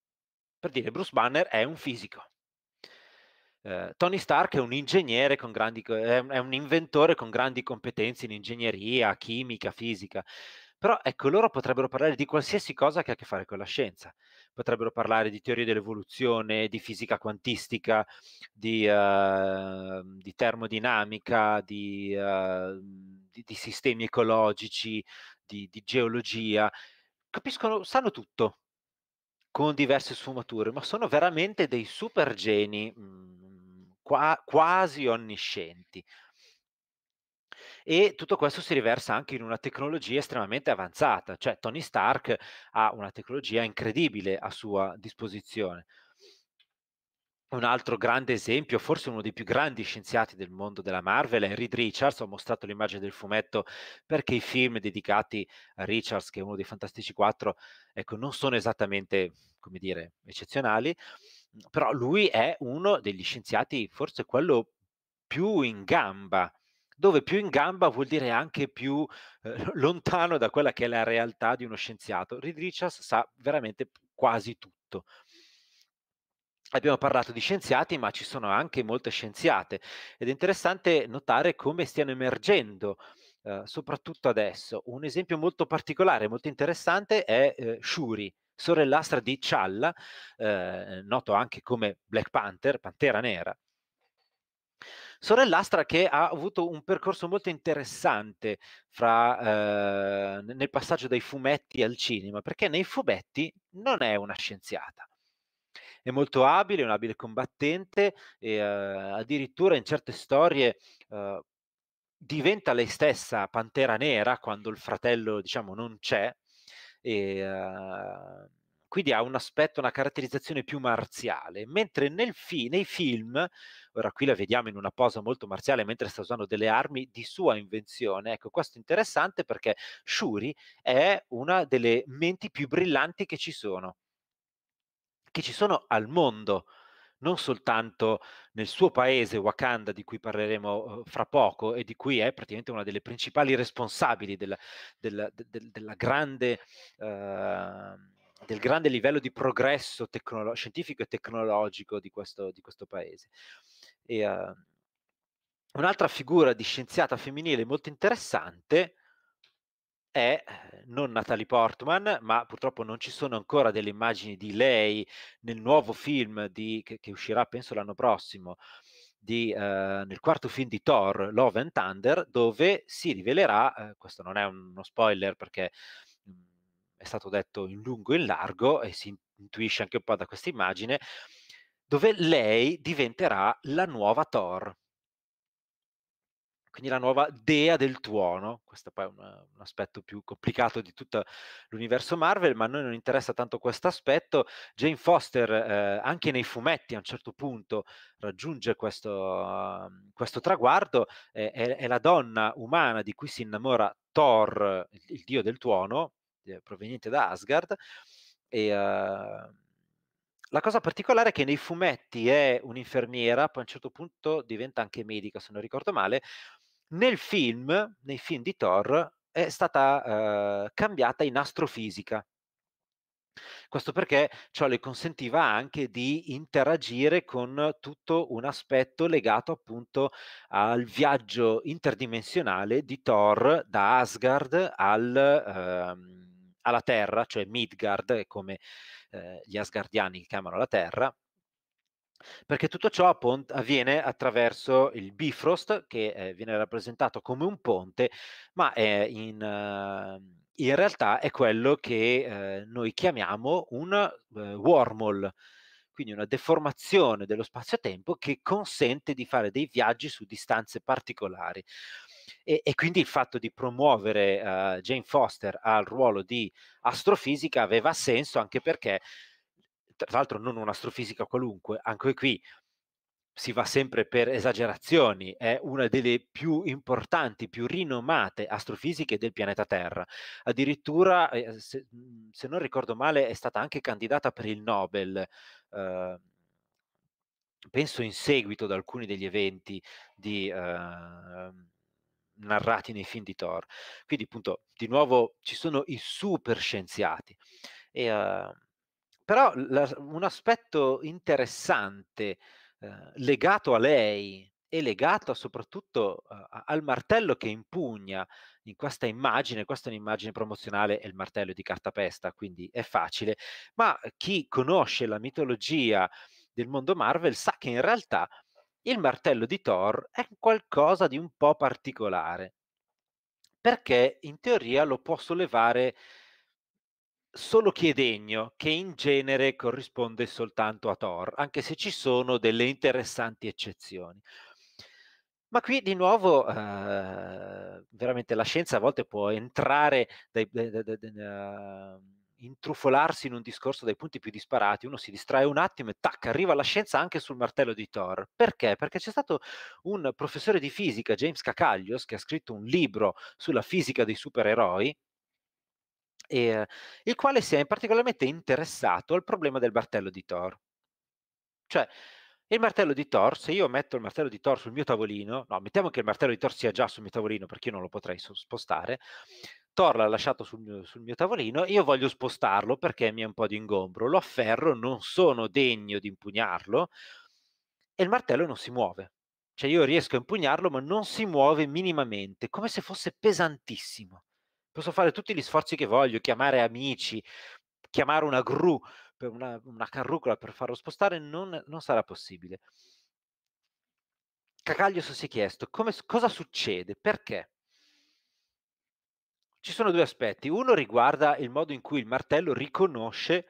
Per dire, Bruce Banner è un fisico eh, Tony Stark è un ingegnere con grandi, è un inventore con grandi competenze in ingegneria, chimica, fisica. Però ecco, loro potrebbero parlare di qualsiasi cosa che ha a che fare con la scienza. Potrebbero parlare di teoria dell'evoluzione, di fisica quantistica, di, uh, di termodinamica, di, uh, di, di, sistemi ecologici, di, di geologia. Capiscono, sanno tutto con diverse sfumature, ma sono veramente dei super geni. Mh, mhmm, qua, quasi onniscienti. E tutto questo si riversa anche in una tecnologia estremamente avanzata, cioè Tony Stark ha una tecnologia incredibile a sua disposizione. Un altro grande esempio, forse uno dei più grandi scienziati del mondo della Marvel, è Reed Richards. Ho mostrato l'immagine del fumetto perché i film dedicati a Richards, che è uno dei Fantastici 4, ecco, non sono esattamente, come dire, eccezionali. Mhmm, però lui è uno degli scienziati, forse quello più in gamba, dove più in gamba vuol dire anche più eh, lontano da quella che è la realtà di uno scienziato. Reed Richards sa veramente quasi tutto. Abbiamo parlato di scienziati, ma ci sono anche molte scienziate ed è interessante notare come stiano emergendo Uh, soprattutto adesso. Un esempio molto particolare, molto interessante è eh, Shuri, sorellastra di Challa, eh, noto anche come Black Panther, Pantera Nera. Sorellastra che ha avuto un percorso molto interessante fra, eh, nel passaggio dai fumetti al cinema, perché nei fumetti non è una scienziata. È molto abile, è un abile combattente e eh, addirittura in certe storie eh, diventa lei stessa Pantera Nera quando il fratello, diciamo, non c'è, e, uh, quindi ha un aspetto, una caratterizzazione più marziale, mentre fi- nei film, ora qui la vediamo in una posa molto marziale mentre sta usando delle armi di sua invenzione, ecco questo è interessante perché Shuri è una delle menti più brillanti che ci sono, che ci sono al mondo, non soltanto nel suo paese Wakanda, di cui parleremo eh, fra poco e di cui è praticamente una delle principali responsabili della, della, del, della grande... Eh, del grande livello di progresso tecnolo- scientifico e tecnologico di questo, di questo paese. E, uh, un'altra figura di scienziata femminile molto interessante è eh, non Natalie Portman, ma purtroppo non ci sono ancora delle immagini di lei nel nuovo film di, che, che, uscirà penso l'anno prossimo, di, eh, nel quarto film di Thor, Love and Thunder, dove si rivelerà, eh, questo non è uno spoiler perché mm, è stato detto in lungo e in largo e si intuisce anche un po' da questa immagine, dove lei diventerà la nuova Thor quindi la nuova dea del tuono. Questo poi è un, un aspetto più complicato di tutto l'universo Marvel, ma a noi non interessa tanto questo aspetto. Jane Foster, eh, anche nei fumetti, a un certo punto raggiunge questo, uh, questo traguardo, eh, è, è, la donna umana di cui si innamora Thor, il, il dio del tuono, eh, proveniente da Asgard, e... Uh, la cosa particolare è che nei fumetti è un'infermiera, poi a un certo punto diventa anche medica, se non ricordo male, nel film, nei film di Thor, è stata eh, cambiata in astrofisica. Questo perché ciò le consentiva anche di interagire con tutto un aspetto legato appunto al viaggio interdimensionale di Thor da Asgard al, ehm, alla Terra, cioè Midgard, come eh, gli Asgardiani chiamano la Terra, perché tutto ciò appunto, avviene attraverso il Bifrost, che eh, viene rappresentato come un ponte, ma in, uh, in, realtà è quello che eh, noi chiamiamo un eh, wormhole, quindi una deformazione dello spazio-tempo che consente di fare dei viaggi su distanze particolari. E, e, quindi il fatto di promuovere uh, Jane Foster al ruolo di astrofisica aveva senso anche perché tra l'altro non un'astrofisica qualunque, anche qui si va sempre per esagerazioni, è una delle più importanti, più rinomate astrofisiche del pianeta Terra. Addirittura, eh, se, mm, se non ricordo male, è stata anche candidata per il Nobel. Eh, penso in seguito ad alcuni degli eventi di, eh, narrati nei film di Thor. Quindi, appunto, di nuovo ci sono i super scienziati. E, eh, però la, un aspetto interessante eh, legato a lei e legato soprattutto eh, al martello che impugna in questa immagine, questa è un'immagine promozionale, è il martello di cartapesta, quindi è facile, ma chi conosce la mitologia del mondo Marvel sa che in realtà il martello di Thor è qualcosa di un po' particolare, perché in teoria lo può sollevare solo chi è degno, che in genere corrisponde soltanto a Thor, anche se ci sono delle interessanti eccezioni. Ma qui di nuovo, eh, veramente la scienza a volte può entrare, dai, dai, dai, uh, intrufolarsi in un discorso dai punti più disparati, uno si distrae un attimo e tac, arriva la scienza anche sul martello di Thor. Perché? Perché c'è stato un professore di fisica, James Cacaglios, che ha scritto un libro sulla fisica dei supereroi, eh, il quale si è particolarmente interessato al problema del martello di Thor. Cioè, il martello di Thor, se io metto il martello di Thor sul mio tavolino, no, mettiamo che il martello di Thor sia già sul mio tavolino perché io non lo potrei spostare, Thor l'ha lasciato sul mio, sul mio tavolino, io voglio spostarlo perché mi è un po' di ingombro, lo afferro, non sono degno di impugnarlo e il martello non si muove. Cioè io riesco a impugnarlo ma non si muove minimamente, come se fosse pesantissimo. Posso fare tutti gli sforzi che voglio, chiamare amici, chiamare una gru, una, una carrucola per farlo spostare, non, non sarà possibile. Cacaglioso si è chiesto come, cosa succede, perché? Ci sono due aspetti. Uno riguarda il modo in cui il martello riconosce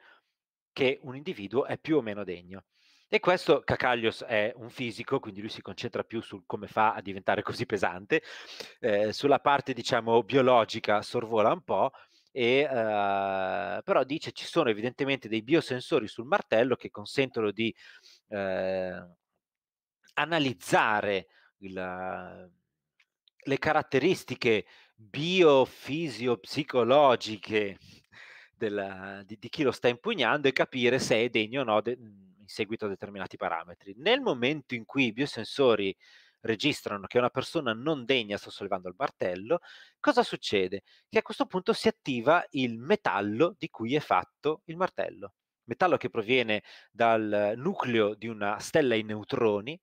che un individuo è più o meno degno. E questo Cacaglios è un fisico, quindi lui si concentra più sul come fa a diventare così pesante, eh, sulla parte diciamo biologica sorvola un po', e, eh, però dice ci sono evidentemente dei biosensori sul martello che consentono di eh, analizzare il, le caratteristiche biofisio-psicologiche della, di, di, chi lo sta impugnando e capire se è degno o no. De, seguito a determinati parametri. Nel momento in cui i biosensori registrano che una persona non degna sta sollevando il martello, cosa succede? Che a questo punto si attiva il metallo di cui è fatto il martello. Metallo che proviene dal nucleo di una stella in neutroni,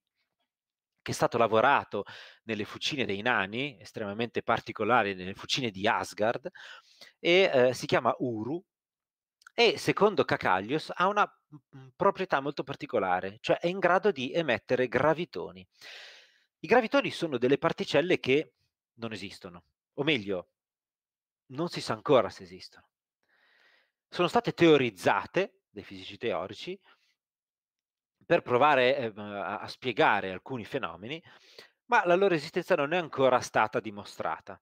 che è stato lavorato nelle fucine dei nani, estremamente particolari, nelle fucine di Asgard, e eh, si chiama Uru, e secondo Cacaglios ha una proprietà molto particolare, cioè è in grado di emettere gravitoni. I gravitoni sono delle particelle che non esistono, o meglio, non si sa ancora se esistono. Sono state teorizzate dai fisici teorici per provare eh, a, a spiegare alcuni fenomeni, ma la loro esistenza non è ancora stata dimostrata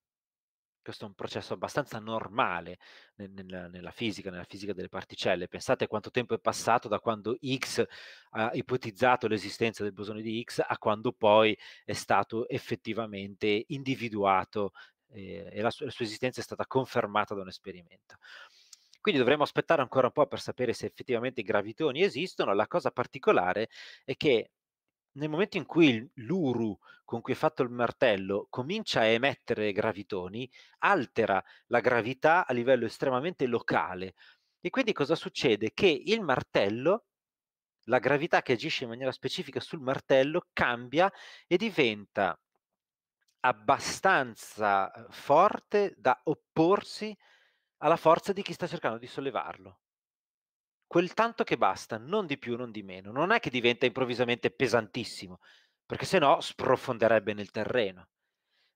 questo è un processo abbastanza normale nella, nella, fisica, nella fisica delle particelle. Pensate quanto tempo è passato da quando X ha ipotizzato l'esistenza del bosone di X a quando poi è stato effettivamente individuato eh, e la sua, la sua esistenza è stata confermata da un esperimento. Quindi dovremmo aspettare ancora un po' per sapere se effettivamente i gravitoni esistono. La cosa particolare è che nel momento in cui l'uru con cui è fatto il martello comincia a emettere gravitoni, altera la gravità a livello estremamente locale. E quindi cosa succede? Che il martello, la gravità che agisce in maniera specifica sul martello, cambia e diventa abbastanza eh, forte da opporsi alla forza di chi sta cercando di sollevarlo quel tanto che basta, non di più, non di meno. Non è che diventa improvvisamente pesantissimo, perché sennò sprofonderebbe nel terreno.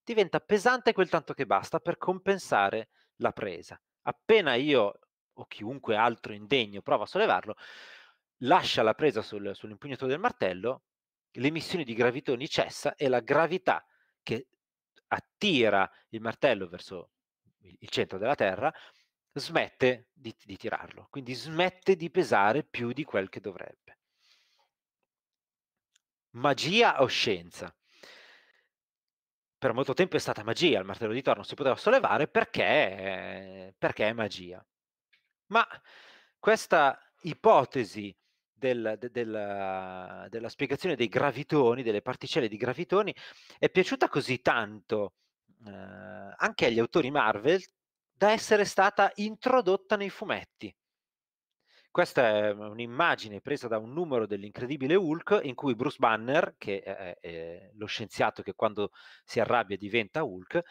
Diventa pesante quel tanto che basta per compensare la presa. Appena io o chiunque altro indegno prova a sollevarlo, lascia la presa sul, sull'impugnatore del martello, l'emissione di gravitoni cessa e la gravità che attira il martello verso il centro della Terra smette di, di tirarlo, quindi smette di pesare più di quel che dovrebbe. Magia o scienza? Per molto tempo è stata magia, il martello di torno si poteva sollevare perché, perché è magia. Ma questa ipotesi del, de, della, della spiegazione dei gravitoni, delle particelle di gravitoni, è piaciuta così tanto eh, anche agli autori Marvel da essere stata introdotta nei fumetti. Questa è ehm, un'immagine presa da un numero dell'incredibile Hulk in cui Bruce Banner, che è, è lo scienziato che quando si arrabbia diventa Hulk,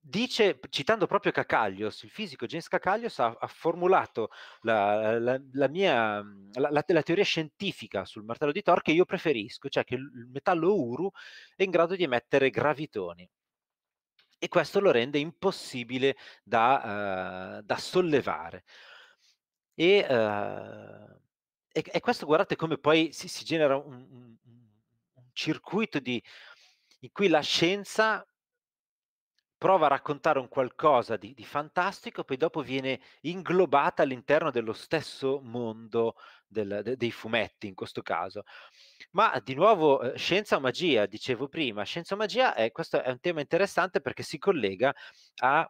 dice, citando proprio Cacaglios, il fisico James Cacaglios ha, ha formulato la, la, la mia, la, la, teoria scientifica sul martello di Thor che io preferisco, cioè che il metallo Uru è in grado di emettere gravitoni e questo lo rende impossibile da, uh, da sollevare. E, uh, e, e, questo guardate come poi si, si genera un, un, circuito di, in cui la scienza prova a raccontare un qualcosa di, di, fantastico, poi dopo viene inglobata all'interno dello stesso mondo del, de, dei fumetti in questo caso. Ma di nuovo eh, scienza o magia, dicevo prima, scienza o magia è, questo è un tema interessante perché si collega al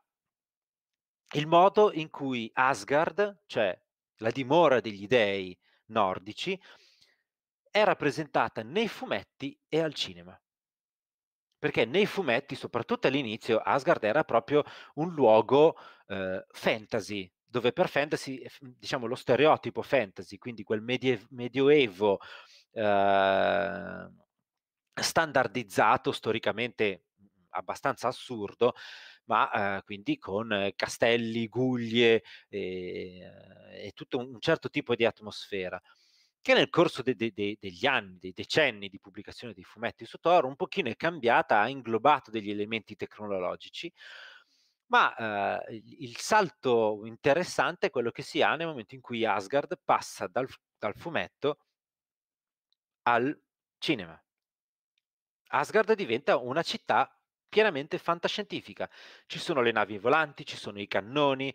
modo in cui Asgard, cioè la dimora degli dei nordici, è rappresentata nei fumetti e al cinema. Perché nei fumetti, soprattutto all'inizio, Asgard era proprio un luogo eh, fantasy, dove per fantasy, eh, diciamo lo stereotipo fantasy, quindi quel medie- medioevo Ehm, standardizzato, storicamente mhmm, abbastanza assurdo, ma eh, quindi con castelli, guglie e, ehm, e, tutto un certo tipo di atmosfera che nel corso de, de, de, degli anni, dei decenni di pubblicazione dei fumetti su Toro un pochino è cambiata, ha inglobato degli elementi tecnologici, ma eh, il salto interessante è quello che si ha nel momento in cui Asgard passa dal, dal fumetto al cinema. Asgard diventa una città pienamente fantascientifica. Ci sono le navi volanti, ci sono i cannoni,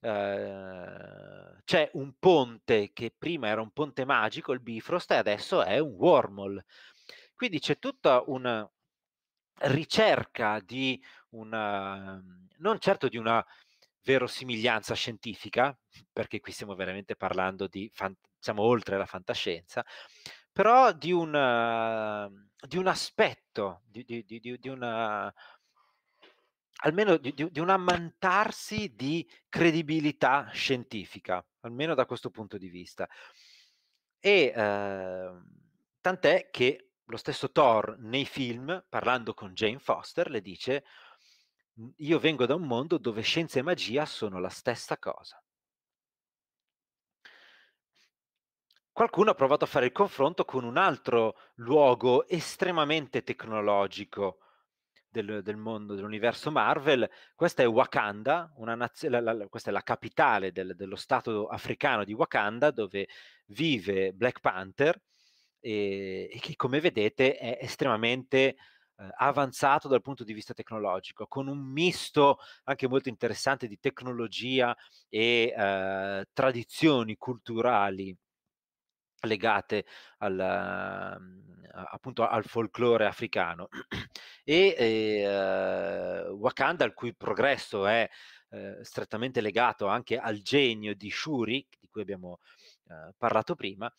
eh, c'è un ponte che prima era un ponte magico, il Bifrost, e adesso è un wormhole. Quindi c'è tutta una ricerca di una, non certo di una verosimiglianza scientifica, perché qui stiamo veramente parlando di, fan, siamo oltre la fantascienza, però di un, ehm, di un aspetto, di, di, di, di una, ehm, almeno di, un ammantarsi di credibilità scientifica, almeno da questo punto di vista. E eh, tant'è che lo stesso Thor nei film, parlando con Jane Foster, le dice, io vengo da un mondo dove scienza e magia sono la stessa cosa. qualcuno ha provato a fare il confronto con un altro luogo estremamente tecnologico del, del mondo, dell'universo Marvel. Questa è Wakanda, naz- la, la, questa è la capitale del, dello stato africano di Wakanda dove vive Black Panther e, e che come vedete è estremamente eh, avanzato dal punto di vista tecnologico, con un misto anche molto interessante di tecnologia e eh, tradizioni culturali legate al, mhmm, appunto al folklore africano e eh, eh, Wakanda il cui progresso è eh, strettamente legato anche al genio di Shuri di cui abbiamo eh, parlato prima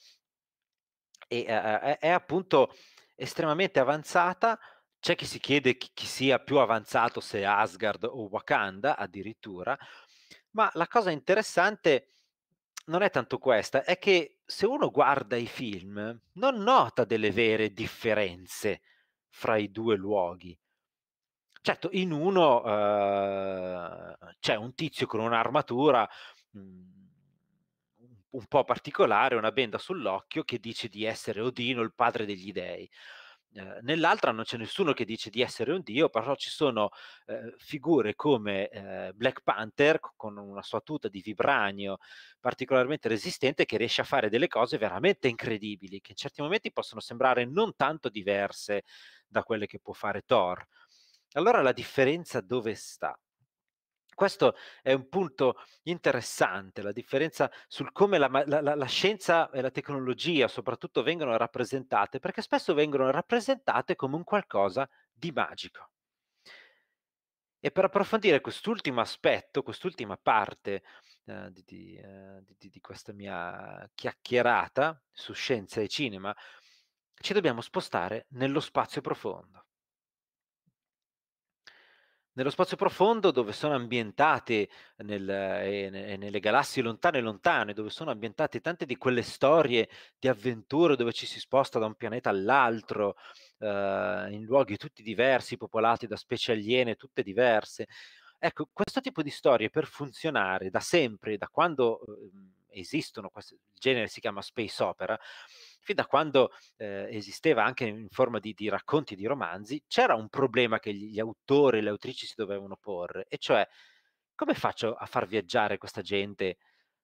e, eh, è, è appunto estremamente avanzata c'è chi si chiede chi, chi sia più avanzato se Asgard o Wakanda addirittura ma la cosa interessante è non è tanto questa, è che se uno guarda i film non nota delle vere differenze fra i due luoghi. Certo, in uno eh, c'è un tizio con un'armatura mm, un po' particolare, una benda sull'occhio che dice di essere Odino, il padre degli dei. Ehm, nell'altra non c'è nessuno che dice di essere un dio, però ci sono eh, figure come eh, Black Panther con una sua tuta di vibranio particolarmente resistente che riesce a fare delle cose veramente incredibili, che in certi momenti possono sembrare non tanto diverse da quelle che può fare Thor. Allora la differenza dove sta? questo è un punto interessante, la differenza sul come la, la, la, scienza e la tecnologia soprattutto vengono rappresentate, perché spesso vengono rappresentate come un qualcosa di magico. E per approfondire quest'ultimo aspetto, quest'ultima parte eh, di, di, eh, di, di questa mia chiacchierata su scienza e cinema, ci dobbiamo spostare nello spazio profondo nello spazio profondo dove sono ambientate nel, eh, nelle galassie lontane lontane, dove sono ambientate tante di quelle storie di avventure dove ci si sposta da un pianeta all'altro, eh, in luoghi tutti diversi, popolati da specie aliene, tutte diverse. Ecco, questo tipo di storie per funzionare da sempre, da quando eh, esistono, questo, il genere si chiama space opera, fin da quando eh, esisteva anche in forma di, di, racconti, di romanzi, c'era un problema che gli autori e le autrici si dovevano porre, e cioè come faccio a far viaggiare questa gente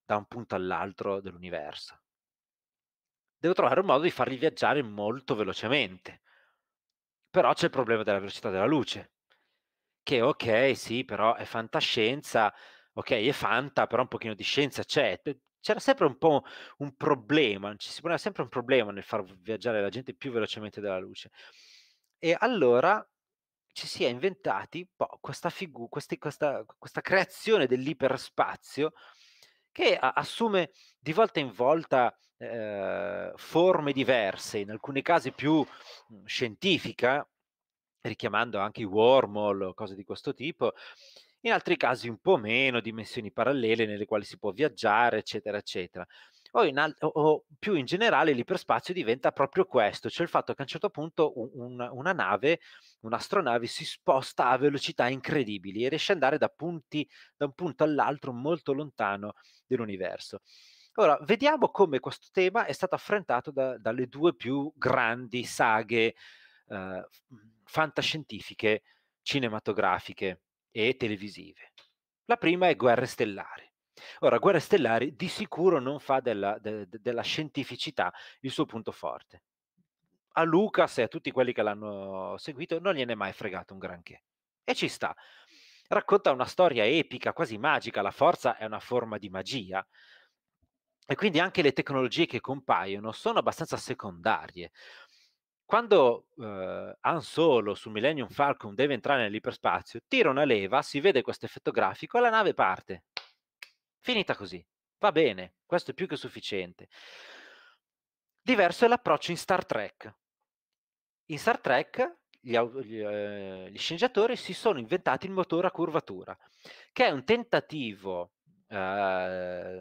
da un punto all'altro dell'universo? Devo trovare un modo di farli viaggiare molto velocemente. Però c'è il problema della velocità della luce, che ok, sì, però è fantascienza, ok, è fanta, però un pochino di scienza c'è, c'era sempre un po' un problema, ci si poneva sempre un problema nel far viaggiare la gente più velocemente della luce. E allora ci si è inventati boh, questa, figu- questi, questa, questa, creazione dell'iperspazio che a- assume di volta in volta eh, forme diverse, in alcuni casi più mm, scientifica, richiamando anche i wormhole o cose di questo tipo, in altri casi un po' meno, dimensioni parallele nelle quali si può viaggiare, eccetera, eccetera. O, in al- o più in generale l'iperspazio diventa proprio questo, cioè il fatto che a un certo punto un, una nave, un'astronave si sposta a velocità incredibili e riesce ad andare da, punti, da un punto all'altro molto lontano dell'universo. Ora, vediamo come questo tema è stato affrontato da, dalle due più grandi saghe eh, fantascientifiche cinematografiche e televisive. La prima è Guerre Stellari. Ora, Guerre Stellari di sicuro non fa della, de, de, della scientificità il suo punto forte. A Lucas e a tutti quelli che l'hanno seguito non gliene è mai fregato un granché. E ci sta. Racconta una storia epica, quasi magica, la forza è una forma di magia. E quindi anche le tecnologie che compaiono sono abbastanza secondarie. Quando eh, Han Solo su Millennium Falcon deve entrare nell'iperspazio, tira una leva, si vede questo effetto grafico e la nave parte. Finita così. Va bene, questo è più che sufficiente. Diverso è l'approccio in Star Trek. In Star Trek gli, gli, eh, gli sceneggiatori si sono inventati il motore a curvatura, che è un tentativo Uh,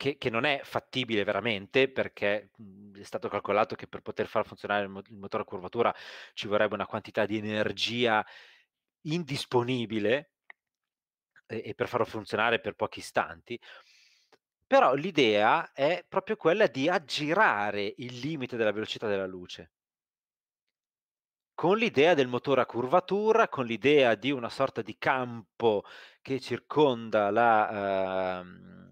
che, che, non è fattibile veramente perché mhmm, è stato calcolato che per poter far funzionare il, motore a curvatura ci vorrebbe una quantità di energia indisponibile e, e per farlo funzionare per pochi istanti. Però l'idea è proprio quella di aggirare il limite della velocità della luce con l'idea del motore a curvatura, con l'idea di una sorta di campo che circonda la, uh,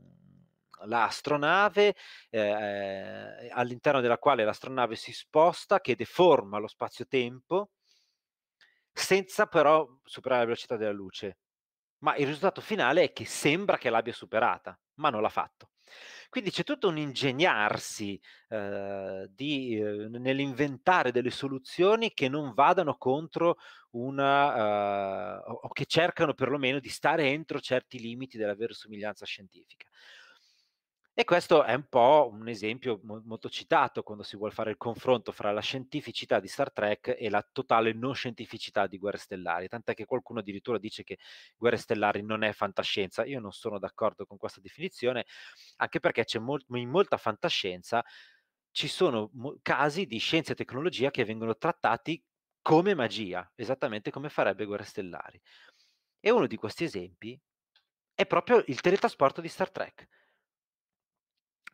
l'astronave eh, eh, all'interno della quale l'astronave si sposta, che deforma lo spazio-tempo senza però superare la velocità della luce. Ma il risultato finale è che sembra che l'abbia superata, ma non l'ha fatto. Quindi c'è tutto un ingegnarsi eh, di, eh, nell'inventare delle soluzioni che non vadano contro una, eh, o che cercano perlomeno di stare entro certi limiti della verosomiglianza scientifica. E questo è un po' un esempio molto citato quando si vuole fare il confronto fra la scientificità di Star Trek e la totale non scientificità di Guerre Stellari, tant'è che qualcuno addirittura dice che Guerre Stellari non è fantascienza. Io non sono d'accordo con questa definizione, anche perché c'è mol- in molta fantascienza ci sono mo- casi di scienza e tecnologia che vengono trattati come magia, esattamente come farebbe Guerre Stellari. E uno di questi esempi è proprio il teletrasporto di Star Trek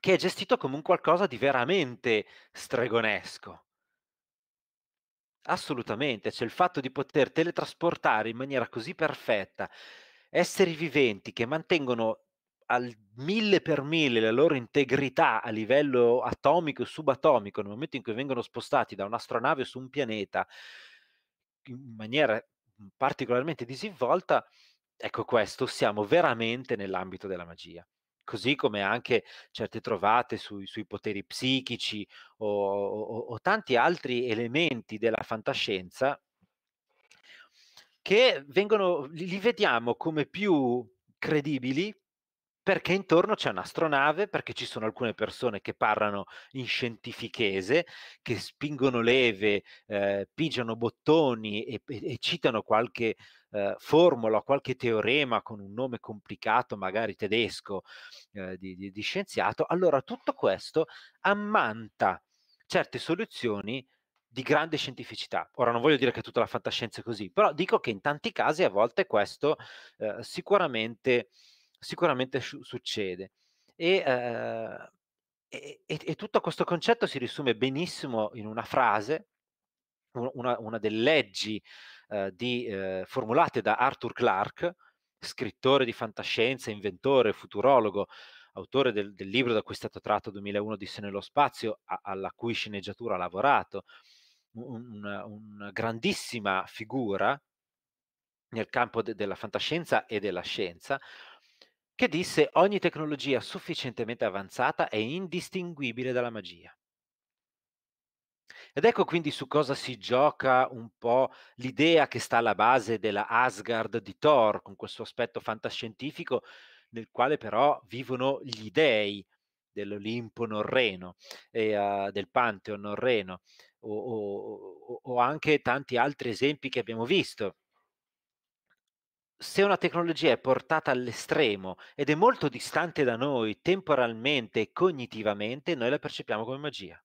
che è gestito come un qualcosa di veramente stregonesco. Assolutamente, cioè il fatto di poter teletrasportare in maniera così perfetta esseri viventi che mantengono al mille per mille la loro integrità a livello atomico e subatomico nel momento in cui vengono spostati da un'astronave su un pianeta in maniera particolarmente disinvolta, ecco questo, siamo veramente nell'ambito della magia così come anche certe trovate sui, sui poteri psichici o, o, o, tanti altri elementi della fantascienza che vengono, li vediamo come più credibili perché intorno c'è un'astronave, perché ci sono alcune persone che parlano in scientifichese, che spingono leve, eh, pigiano bottoni e, e, e citano qualche eh, formula, qualche teorema con un nome complicato, magari tedesco, eh, di, di, di scienziato, allora tutto questo ammanta certe soluzioni di grande scientificità. Ora non voglio dire che tutta la fantascienza è così, però dico che in tanti casi a volte questo eh, sicuramente, sicuramente succede. E, eh, e, e, tutto questo concetto si risume benissimo in una frase, una, una delle leggi eh, di, eh, formulate da Arthur Clarke, scrittore di fantascienza, inventore, futurologo, autore del, del, libro da cui è stato tratto 2001 di Se nello spazio, a, alla cui sceneggiatura ha lavorato, una, una grandissima figura nel campo de, della fantascienza e della scienza, che disse ogni tecnologia sufficientemente avanzata è indistinguibile dalla magia. Ed ecco quindi su cosa si gioca un po' l'idea che sta alla base della Asgard di Thor, con questo aspetto fantascientifico nel quale però vivono gli dei dell'Olimpo norreno, e, uh, del Pantheon norreno, o, o, o anche tanti altri esempi che abbiamo visto se una tecnologia è portata all'estremo ed è molto distante da noi temporalmente e cognitivamente, noi la percepiamo come magia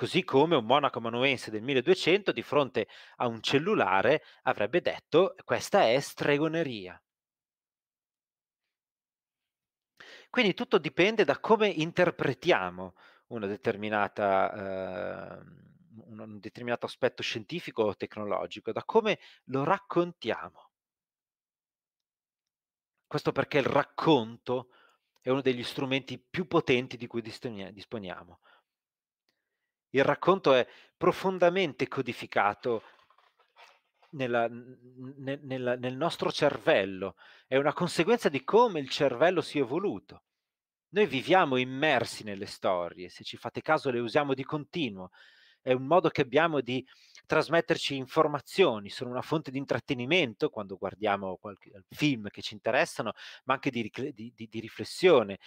così come un monaco manuense del 1200 di fronte a un cellulare avrebbe detto questa è stregoneria. Quindi tutto dipende da come interpretiamo una eh, un determinato aspetto scientifico o tecnologico, da come lo raccontiamo. Questo perché il racconto è uno degli strumenti più potenti di cui disponiamo. Il racconto è profondamente codificato nella, nella, nel nostro cervello, è una conseguenza di come il cervello si è evoluto. Noi viviamo immersi nelle storie, se ci fate caso le usiamo di continuo, è un modo che abbiamo di trasmetterci informazioni, sono una fonte di intrattenimento quando guardiamo qualche, film che ci interessano, ma anche di, di, di, di riflessione,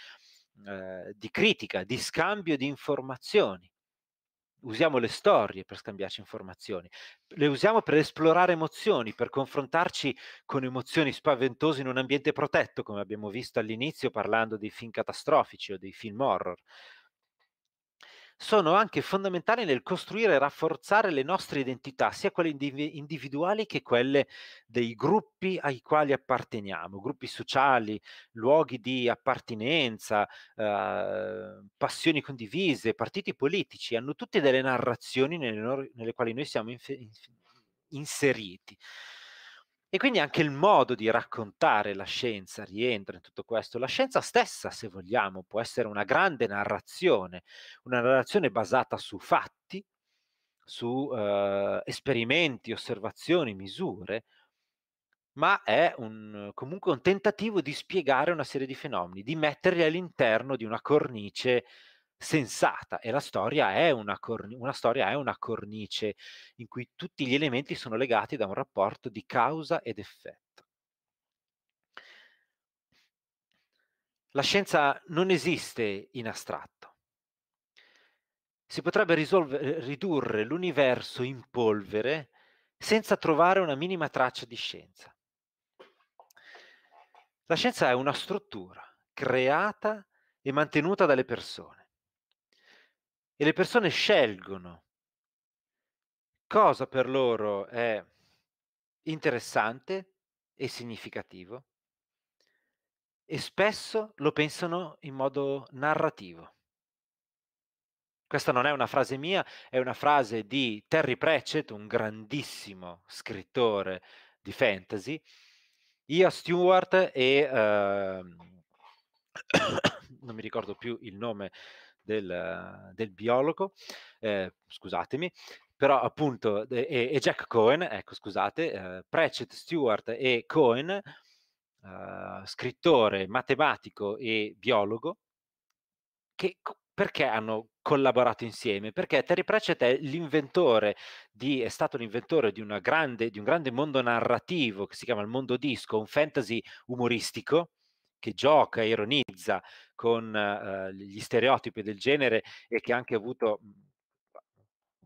eh, di critica, di scambio di informazioni usiamo le storie per scambiarci informazioni, le usiamo per esplorare emozioni, per confrontarci con emozioni spaventose in un ambiente protetto, come abbiamo visto all'inizio parlando dei film catastrofici o dei film horror sono anche fondamentali nel costruire e rafforzare le nostre identità, sia quelle individuali che quelle dei gruppi ai quali apparteniamo, gruppi sociali, luoghi di appartenenza, eh, passioni condivise, partiti politici, hanno tutte delle narrazioni nelle, nelle quali noi siamo inf- inseriti. E quindi anche il modo di raccontare la scienza rientra in tutto questo. La scienza stessa, se vogliamo, può essere una grande narrazione, una narrazione basata su fatti, su eh, esperimenti, osservazioni, misure, ma è un, comunque un tentativo di spiegare una serie di fenomeni, di metterli all'interno di una cornice sensata e la storia è una, corni- una storia è una cornice in cui tutti gli elementi sono legati da un rapporto di causa ed effetto. La scienza non esiste in astratto. Si potrebbe risolve- ridurre l'universo in polvere senza trovare una minima traccia di scienza. La scienza è una struttura creata e mantenuta dalle persone e le persone scelgono cosa per loro è interessante e significativo e spesso lo pensano in modo narrativo. Questa non è una frase mia, è una frase di Terry Pratchett, un grandissimo scrittore di fantasy, Ia Stewart e... Uh, non mi ricordo più il nome del, del biologo, eh, scusatemi, però appunto, e, e, Jack Cohen, ecco scusate, eh, Pratchett, Stewart e Cohen, eh, scrittore, matematico e biologo, che perché hanno collaborato insieme? Perché Terry Pratchett è l'inventore di, è stato l'inventore di, grande, di, un grande mondo narrativo che si chiama il mondo disco, un fantasy umoristico che gioca, ironizza con eh, gli stereotipi del genere e che ha anche avuto mhmm,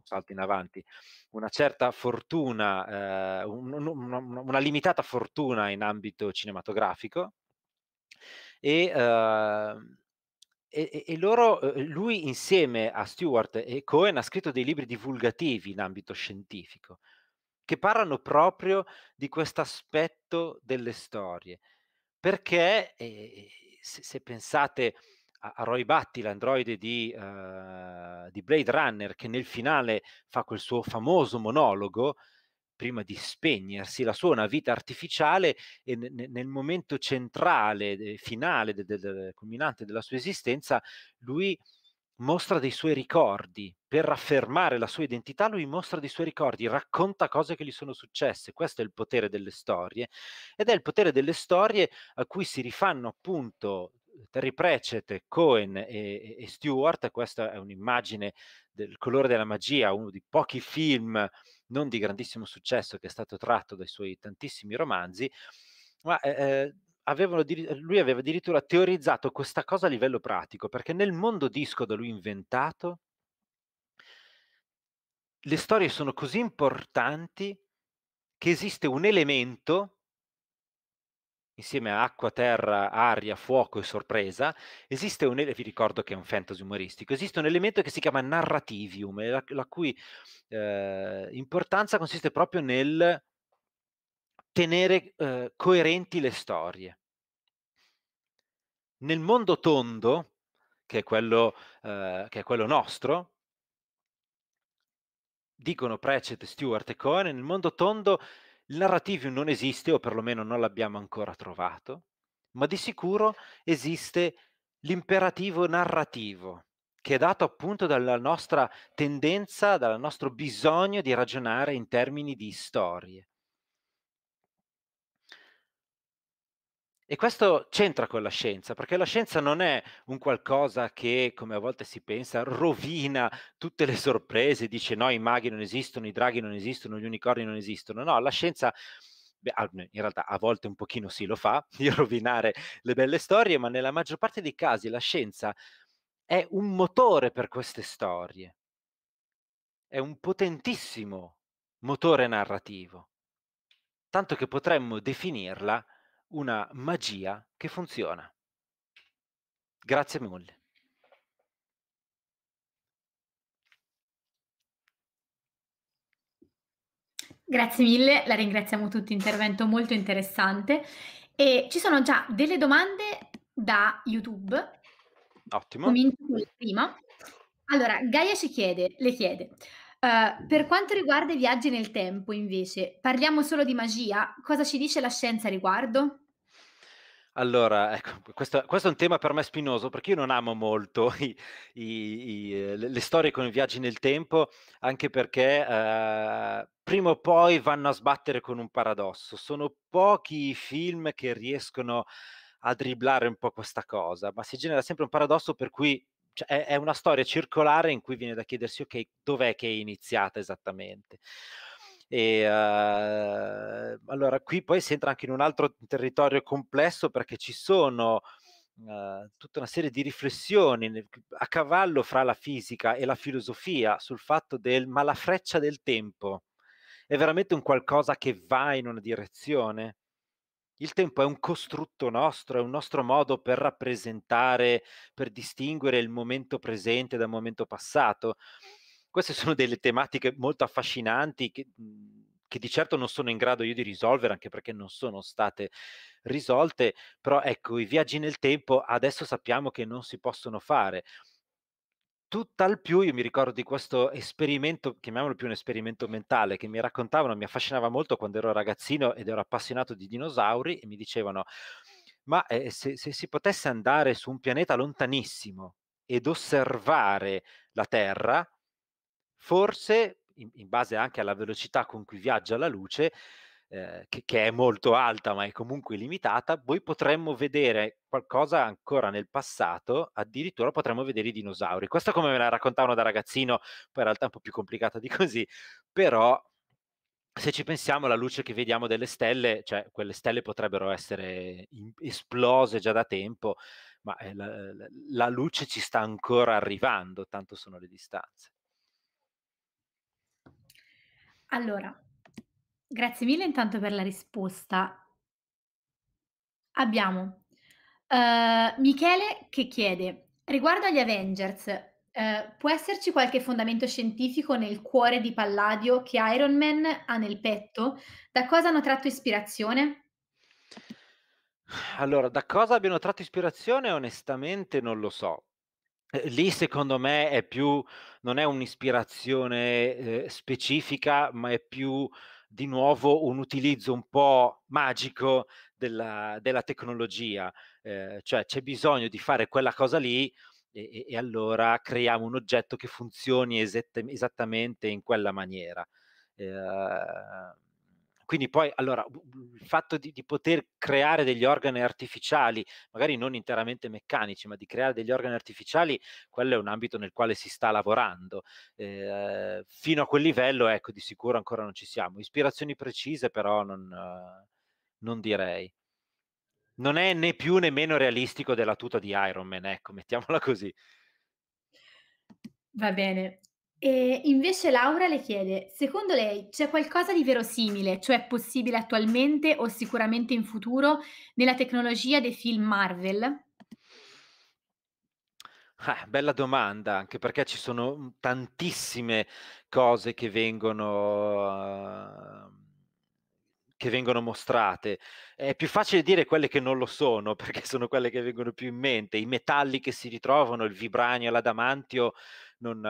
salto in avanti, una certa fortuna, eh, un, una, una limitata fortuna in ambito cinematografico e, eh, e, e loro, eh, lui insieme a Stewart e Cohen ha scritto dei libri divulgativi in ambito scientifico che parlano proprio di questo aspetto delle storie, perché eh, se, se pensate a, a Roy Batti, l'androide di, uh, di, Blade Runner, che nel finale fa quel suo famoso monologo, prima di spegnersi, la sua una vita artificiale e n- nel momento centrale, eh, finale, de- de- de- culminante della sua esistenza, lui mostra dei suoi ricordi, per raffermare la sua identità lui mostra dei suoi ricordi, racconta cose che gli sono successe, questo è il potere delle storie ed è il potere delle storie a cui si rifanno appunto Terry Precet, Cohen e, e Stewart, questa è un'immagine del colore della magia, uno dei pochi film non di grandissimo successo che è stato tratto dai suoi tantissimi romanzi, ma eh, eh avevano, lui aveva addirittura teorizzato questa cosa a livello pratico, perché nel mondo disco da lui inventato le storie sono così importanti che esiste un elemento, insieme a acqua, terra, aria, fuoco e sorpresa, esiste un, vi ricordo che è un fantasy umoristico, esiste un elemento che si chiama narrativium, la, la cui eh, importanza consiste proprio nel tenere eh, coerenti le storie. Nel mondo tondo, che è quello, eh, che è quello nostro, dicono Precet, Stewart e Cohen, nel mondo tondo il narrativo non esiste, o perlomeno non l'abbiamo ancora trovato, ma di sicuro esiste l'imperativo narrativo, che è dato appunto dalla nostra tendenza, dal nostro bisogno di ragionare in termini di storie. E questo c'entra con la scienza, perché la scienza non è un qualcosa che, come a volte si pensa, rovina tutte le sorprese, dice no, i maghi non esistono, i draghi non esistono, gli unicorni non esistono. No, la scienza Beh, in realtà a volte un pochino sì lo fa, di rovinare le belle storie, ma nella maggior parte dei casi la scienza è un motore per queste storie, è un potentissimo motore narrativo, tanto che potremmo definirla una magia che funziona. Grazie mille. Grazie mille, la ringraziamo tutti, intervento molto interessante. E ci sono già delle domande da YouTube. Ottimo. Comincio con la prima. Allora, Gaia ci chiede, le chiede, Uh, per quanto riguarda i viaggi nel tempo, invece, parliamo solo di magia. Cosa ci dice la scienza a riguardo? Allora, ecco, questo, questo, è un tema per me spinoso perché io non amo molto i, i, i, eh, le, storie con i viaggi nel tempo, anche perché eh, prima o poi vanno a sbattere con un paradosso. Sono pochi i film che riescono a dribblare un po' questa cosa, ma si genera sempre un paradosso per cui cioè è, una storia circolare in cui viene da chiedersi, ok, dov'è che è iniziata esattamente? E, uh, allora, qui poi si entra anche in un altro territorio complesso perché ci sono uh, tutta una serie di riflessioni a cavallo fra la fisica e la filosofia sul fatto del ma la freccia del tempo è veramente un qualcosa che va in una direzione il tempo è un costrutto nostro, è un nostro modo per rappresentare, per distinguere il momento presente dal momento passato. Queste sono delle tematiche molto affascinanti che, mhmm, che di certo non sono in grado io di risolvere, anche perché non sono state risolte, però ecco, i viaggi nel tempo adesso sappiamo che non si possono fare. Tutt'al più io mi ricordo di questo esperimento, chiamiamolo più un esperimento mentale, che mi raccontavano, mi affascinava molto quando ero ragazzino ed ero appassionato di dinosauri e mi dicevano, ma eh, se, se si potesse andare su un pianeta lontanissimo ed osservare la Terra, forse, in, in base anche alla velocità con cui viaggia la luce, eh, che, che, è molto alta ma è comunque limitata, poi potremmo vedere qualcosa ancora nel passato, addirittura potremmo vedere i dinosauri. Questa come me la raccontavano da ragazzino, poi in realtà è un po' più complicata di così, però se ci pensiamo la luce che vediamo delle stelle, cioè quelle stelle potrebbero essere in- esplose già da tempo, ma eh, la, la luce ci sta ancora arrivando, tanto sono le distanze. Allora, Grazie mille intanto per la risposta. Abbiamo eh, Michele che chiede, riguardo agli Avengers, eh, può esserci qualche fondamento scientifico nel cuore di Palladio che Iron Man ha nel petto? Da cosa hanno tratto ispirazione? Allora, da cosa abbiano tratto ispirazione onestamente non lo so. Eh, lì secondo me è più, non è un'ispirazione eh, specifica, ma è più di nuovo un utilizzo un po' magico della, della tecnologia, eh, cioè c'è bisogno di fare quella cosa lì e, e allora creiamo un oggetto che funzioni esatt- esattamente in quella maniera. Eh, quindi poi allora il fatto di, di, poter creare degli organi artificiali, magari non interamente meccanici, ma di creare degli organi artificiali, quello è un ambito nel quale si sta lavorando. Eh, fino a quel livello, ecco, di sicuro ancora non ci siamo. Ispirazioni precise però non, eh, non direi. Non è né più né meno realistico della tuta di Iron Man, ecco, mettiamola così. Va bene, e invece Laura le chiede, secondo lei c'è qualcosa di verosimile, cioè possibile attualmente o sicuramente in futuro, nella tecnologia dei film Marvel? Ah, bella domanda, anche perché ci sono mhmm, tantissime cose che vengono... Uh che vengono mostrate. È più facile dire quelle che non lo sono, perché sono quelle che vengono più in mente. I metalli che si ritrovano, il vibranio, l'adamantio, non,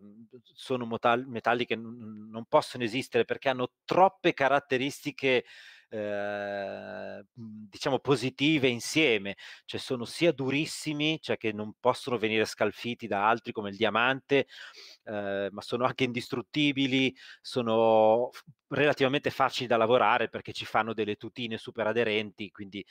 uh, sono metal- metalli che n- non possono esistere perché hanno troppe caratteristiche eh, diciamo positive insieme, cioè sono sia durissimi, cioè che non possono venire scalfiti da altri come il diamante, eh, ma sono anche indistruttibili, sono relativamente facili da lavorare perché ci fanno delle tutine super aderenti, quindi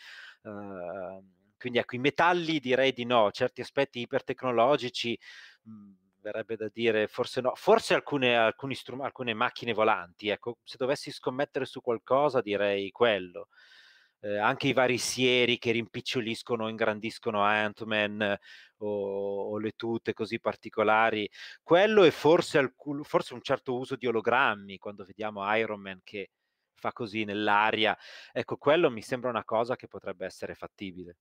eh, quindi ecco, i metalli direi di no, certi aspetti ipertecnologici mhmm, verrebbe da dire forse no, forse alcune, alcuni, alcune macchine volanti, ecco, se dovessi scommettere su qualcosa direi quello. Eh, anche i vari sieri che rimpiccioliscono, ingrandiscono Ant-Man o, o, le tute così particolari, quello e forse, alcun, forse un certo uso di ologrammi quando vediamo Iron Man che fa così nell'aria, ecco quello mi sembra una cosa che potrebbe essere fattibile.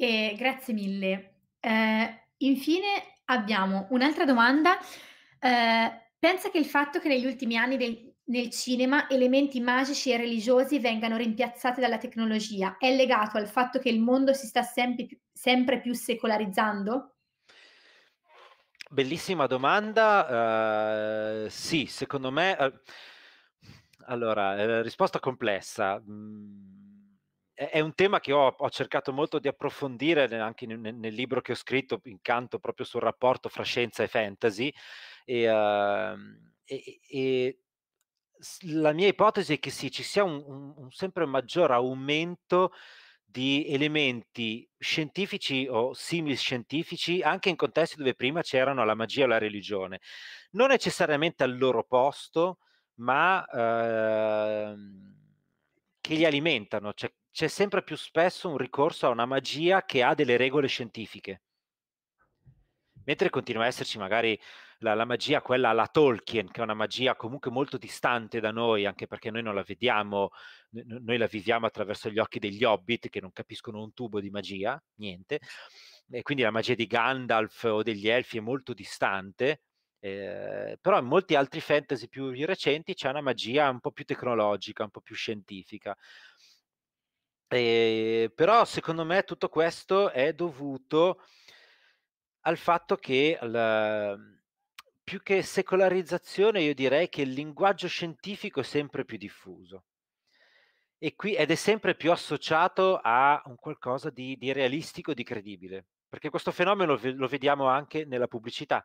E grazie mille. Eh, infine abbiamo un'altra domanda. Eh, pensa che il fatto che negli ultimi anni del, nel cinema elementi magici e religiosi vengano rimpiazzati dalla tecnologia è legato al fatto che il mondo si sta sempre più, sempre più secolarizzando? Bellissima domanda. Uh, sì, secondo me. Uh, allora, risposta complessa. Mm è un tema che ho, ho, cercato molto di approfondire anche nel, nel, libro che ho scritto incanto proprio sul rapporto fra scienza e fantasy e, uh, e, e la mia ipotesi è che sì, ci sia un, un, un sempre maggior aumento di elementi scientifici o simili scientifici anche in contesti dove prima c'erano la magia o la religione, non necessariamente al loro posto, ma... Uh, che li alimentano. C'è, c'è sempre più spesso un ricorso a una magia che ha delle regole scientifiche. Mentre continua a esserci magari la, la, magia, quella alla Tolkien, che è una magia comunque molto distante da noi, anche perché noi non la vediamo, n- noi la viviamo attraverso gli occhi degli hobbit che non capiscono un tubo di magia, niente. E quindi la magia di Gandalf o degli elfi è molto distante, eh, però in molti altri fantasy più recenti c'è una magia un po' più tecnologica, un po' più scientifica. Eh, però secondo me tutto questo è dovuto al fatto che la, mhmm, più che secolarizzazione io direi che il linguaggio scientifico è sempre più diffuso e qui, ed è sempre più associato a un qualcosa di, di realistico, di credibile, perché questo fenomeno lo vediamo anche nella pubblicità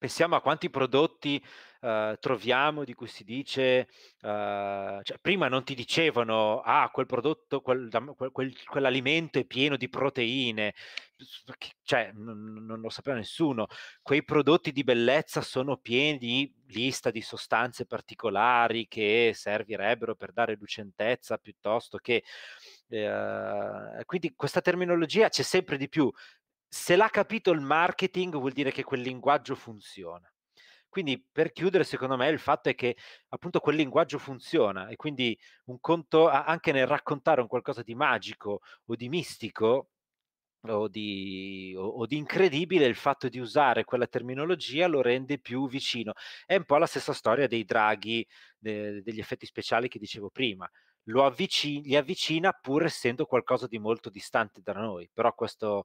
pensiamo a quanti prodotti uh, troviamo di cui si dice, uh, cioè, prima non ti dicevano, ah, quel prodotto, quel, quel, quell'alimento è pieno di proteine, cioè non, non, lo sapeva nessuno, quei prodotti di bellezza sono pieni di lista di sostanze particolari che servirebbero per dare lucentezza piuttosto che... Uh, quindi questa terminologia c'è sempre di più, se l'ha capito il marketing vuol dire che quel linguaggio funziona. Quindi per chiudere, secondo me, il fatto è che appunto quel linguaggio funziona e quindi un conto anche nel raccontare un qualcosa di magico o di mistico o di, o, o di, incredibile, il fatto di usare quella terminologia lo rende più vicino. È un po' la stessa storia dei draghi, de, degli effetti speciali che dicevo prima. Avvicina, li avvicina pur essendo qualcosa di molto distante da noi, però questo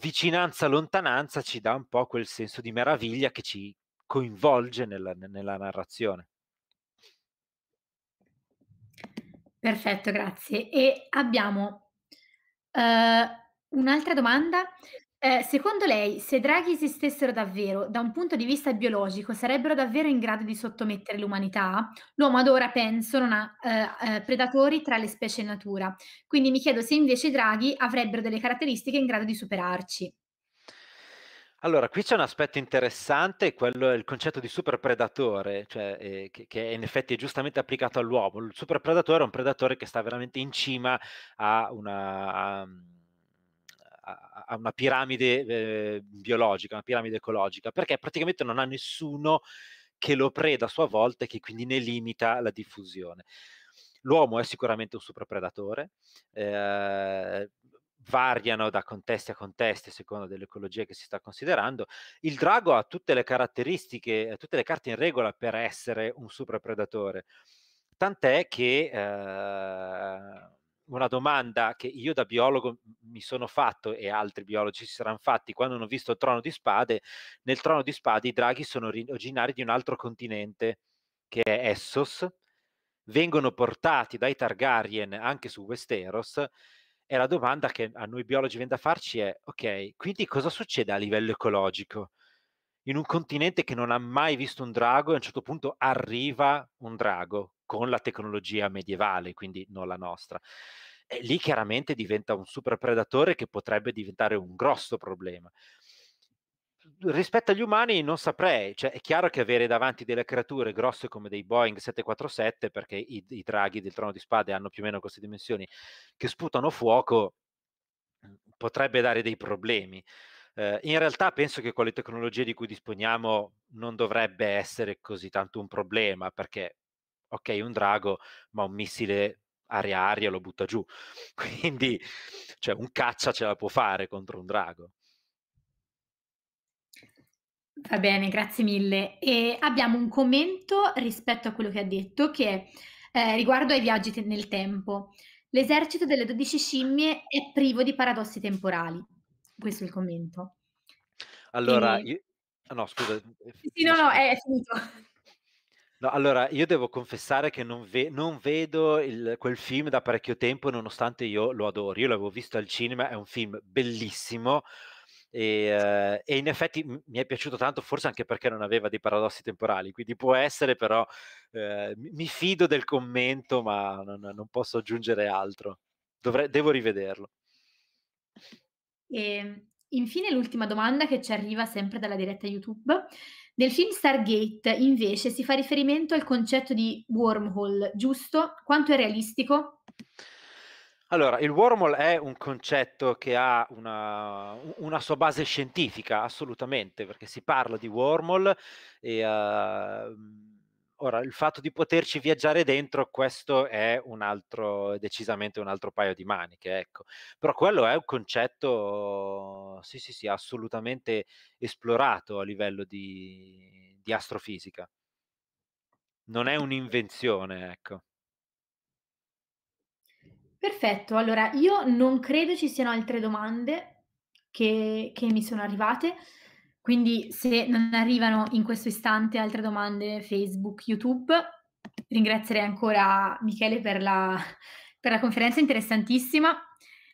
vicinanza, lontananza ci dà un po' quel senso di meraviglia che ci coinvolge nella, nella narrazione. Perfetto, grazie. E abbiamo uh, un'altra domanda eh, secondo lei, se draghi esistessero davvero, da un punto di vista biologico, sarebbero davvero in grado di sottomettere l'umanità? L'uomo ad ora, penso, non ha eh, eh predatori tra le specie in natura. Quindi mi chiedo se invece i draghi avrebbero delle caratteristiche in grado di superarci. Allora, qui c'è un aspetto interessante, quello è il concetto di superpredatore, cioè, eh, che, che, in effetti è giustamente applicato all'uomo. Il superpredatore è un predatore che sta veramente in cima a una... A, a, una piramide eh, biologica, una piramide ecologica, perché praticamente non ha nessuno che lo preda a sua volta e che quindi ne limita la diffusione. L'uomo è sicuramente un superpredatore, eh, variano da contesti a contesti a seconda dell'ecologia che si sta considerando. Il drago ha tutte le caratteristiche, tutte le carte in regola per essere un superpredatore. Tant'è che eh, una domanda che io da biologo mi sono fatto e altri biologi si saranno fatti quando hanno visto il Trono di Spade, nel Trono di Spade i draghi sono originari di un altro continente che è Essos, vengono portati dai Targaryen anche su Westeros e la domanda che a noi biologi viene da farci è ok, quindi cosa succede a livello ecologico? In un continente che non ha mai visto un drago e a un certo punto arriva un drago con la tecnologia medievale, quindi non la nostra e lì chiaramente diventa un super predatore che potrebbe diventare un grosso problema. Mhmm, rispetto agli umani non saprei, cioè, è chiaro che avere davanti delle creature grosse come dei Boeing 747, perché i, i draghi del trono di spade hanno più o meno queste dimensioni, che sputano fuoco, mhmm, potrebbe dare dei problemi. Eh, in realtà penso che con le tecnologie di cui disponiamo non dovrebbe essere così tanto un problema, perché ok, un drago, ma un missile aria aria lo butta giù. Quindi cioè, un caccia ce la può fare contro un drago. Va bene, grazie mille. E abbiamo un commento rispetto a quello che ha detto che eh, riguardo ai viaggi te- nel tempo. L'esercito delle 12 scimmie è privo di paradossi temporali. Questo è il commento. Allora, e... io... no, scusa. Eh, sì, no, no, è finito. No, allora, io devo confessare che non, ve- non vedo il- quel film da parecchio tempo, nonostante io lo adoro. Io l'avevo visto al cinema, è un film bellissimo. E, eh, e, in effetti m- mi è piaciuto tanto, forse anche perché non aveva dei paradossi temporali, quindi può essere, però eh, mi fido del commento, ma non, non posso aggiungere altro. Dovrei- devo rivederlo. E, ehm, infine, l'ultima domanda che ci arriva sempre dalla diretta YouTube nel film Stargate, invece, si fa riferimento al concetto di wormhole, giusto? Quanto è realistico? Allora, il wormhole è un concetto che ha una, una sua base scientifica, assolutamente, perché si parla di wormhole e... Uh, Ora, il fatto di poterci viaggiare dentro, questo è un altro, decisamente un altro paio di maniche, ecco. Però quello è un concetto, sì, sì, sì, assolutamente esplorato a livello di, di astrofisica. Non è un'invenzione, ecco. Perfetto, allora io non credo ci siano altre domande che, che mi sono arrivate. Quindi se non arrivano in questo istante altre domande Facebook, YouTube, ringrazierei ancora Michele per la, per la conferenza interessantissima.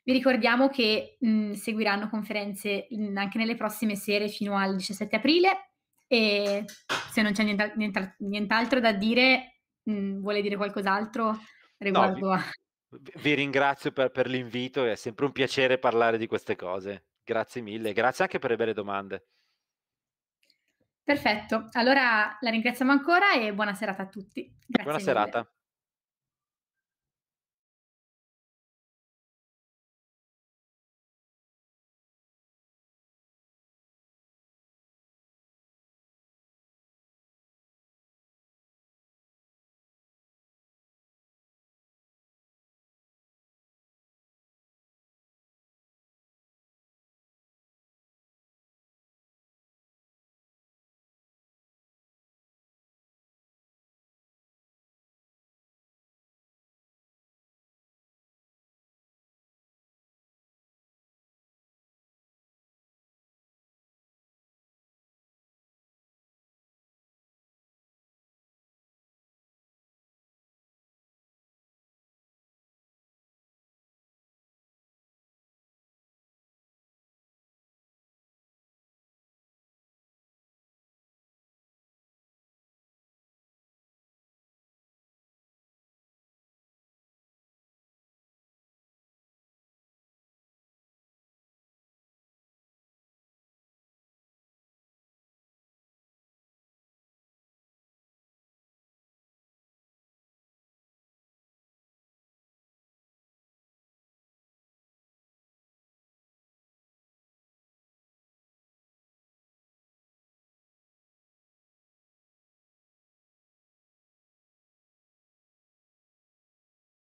Vi ricordiamo che mh, mm, seguiranno conferenze in, anche nelle prossime sere fino al 17 aprile e se non c'è nient'altro da dire, mh, mm, vuole dire qualcos'altro riguardo no, a... Vi, vi ringrazio per, per l'invito, è sempre un piacere parlare di queste cose. Grazie mille, grazie anche per le belle domande. Perfetto, allora la ringraziamo ancora e buona serata a tutti. Grazie buona mille. serata.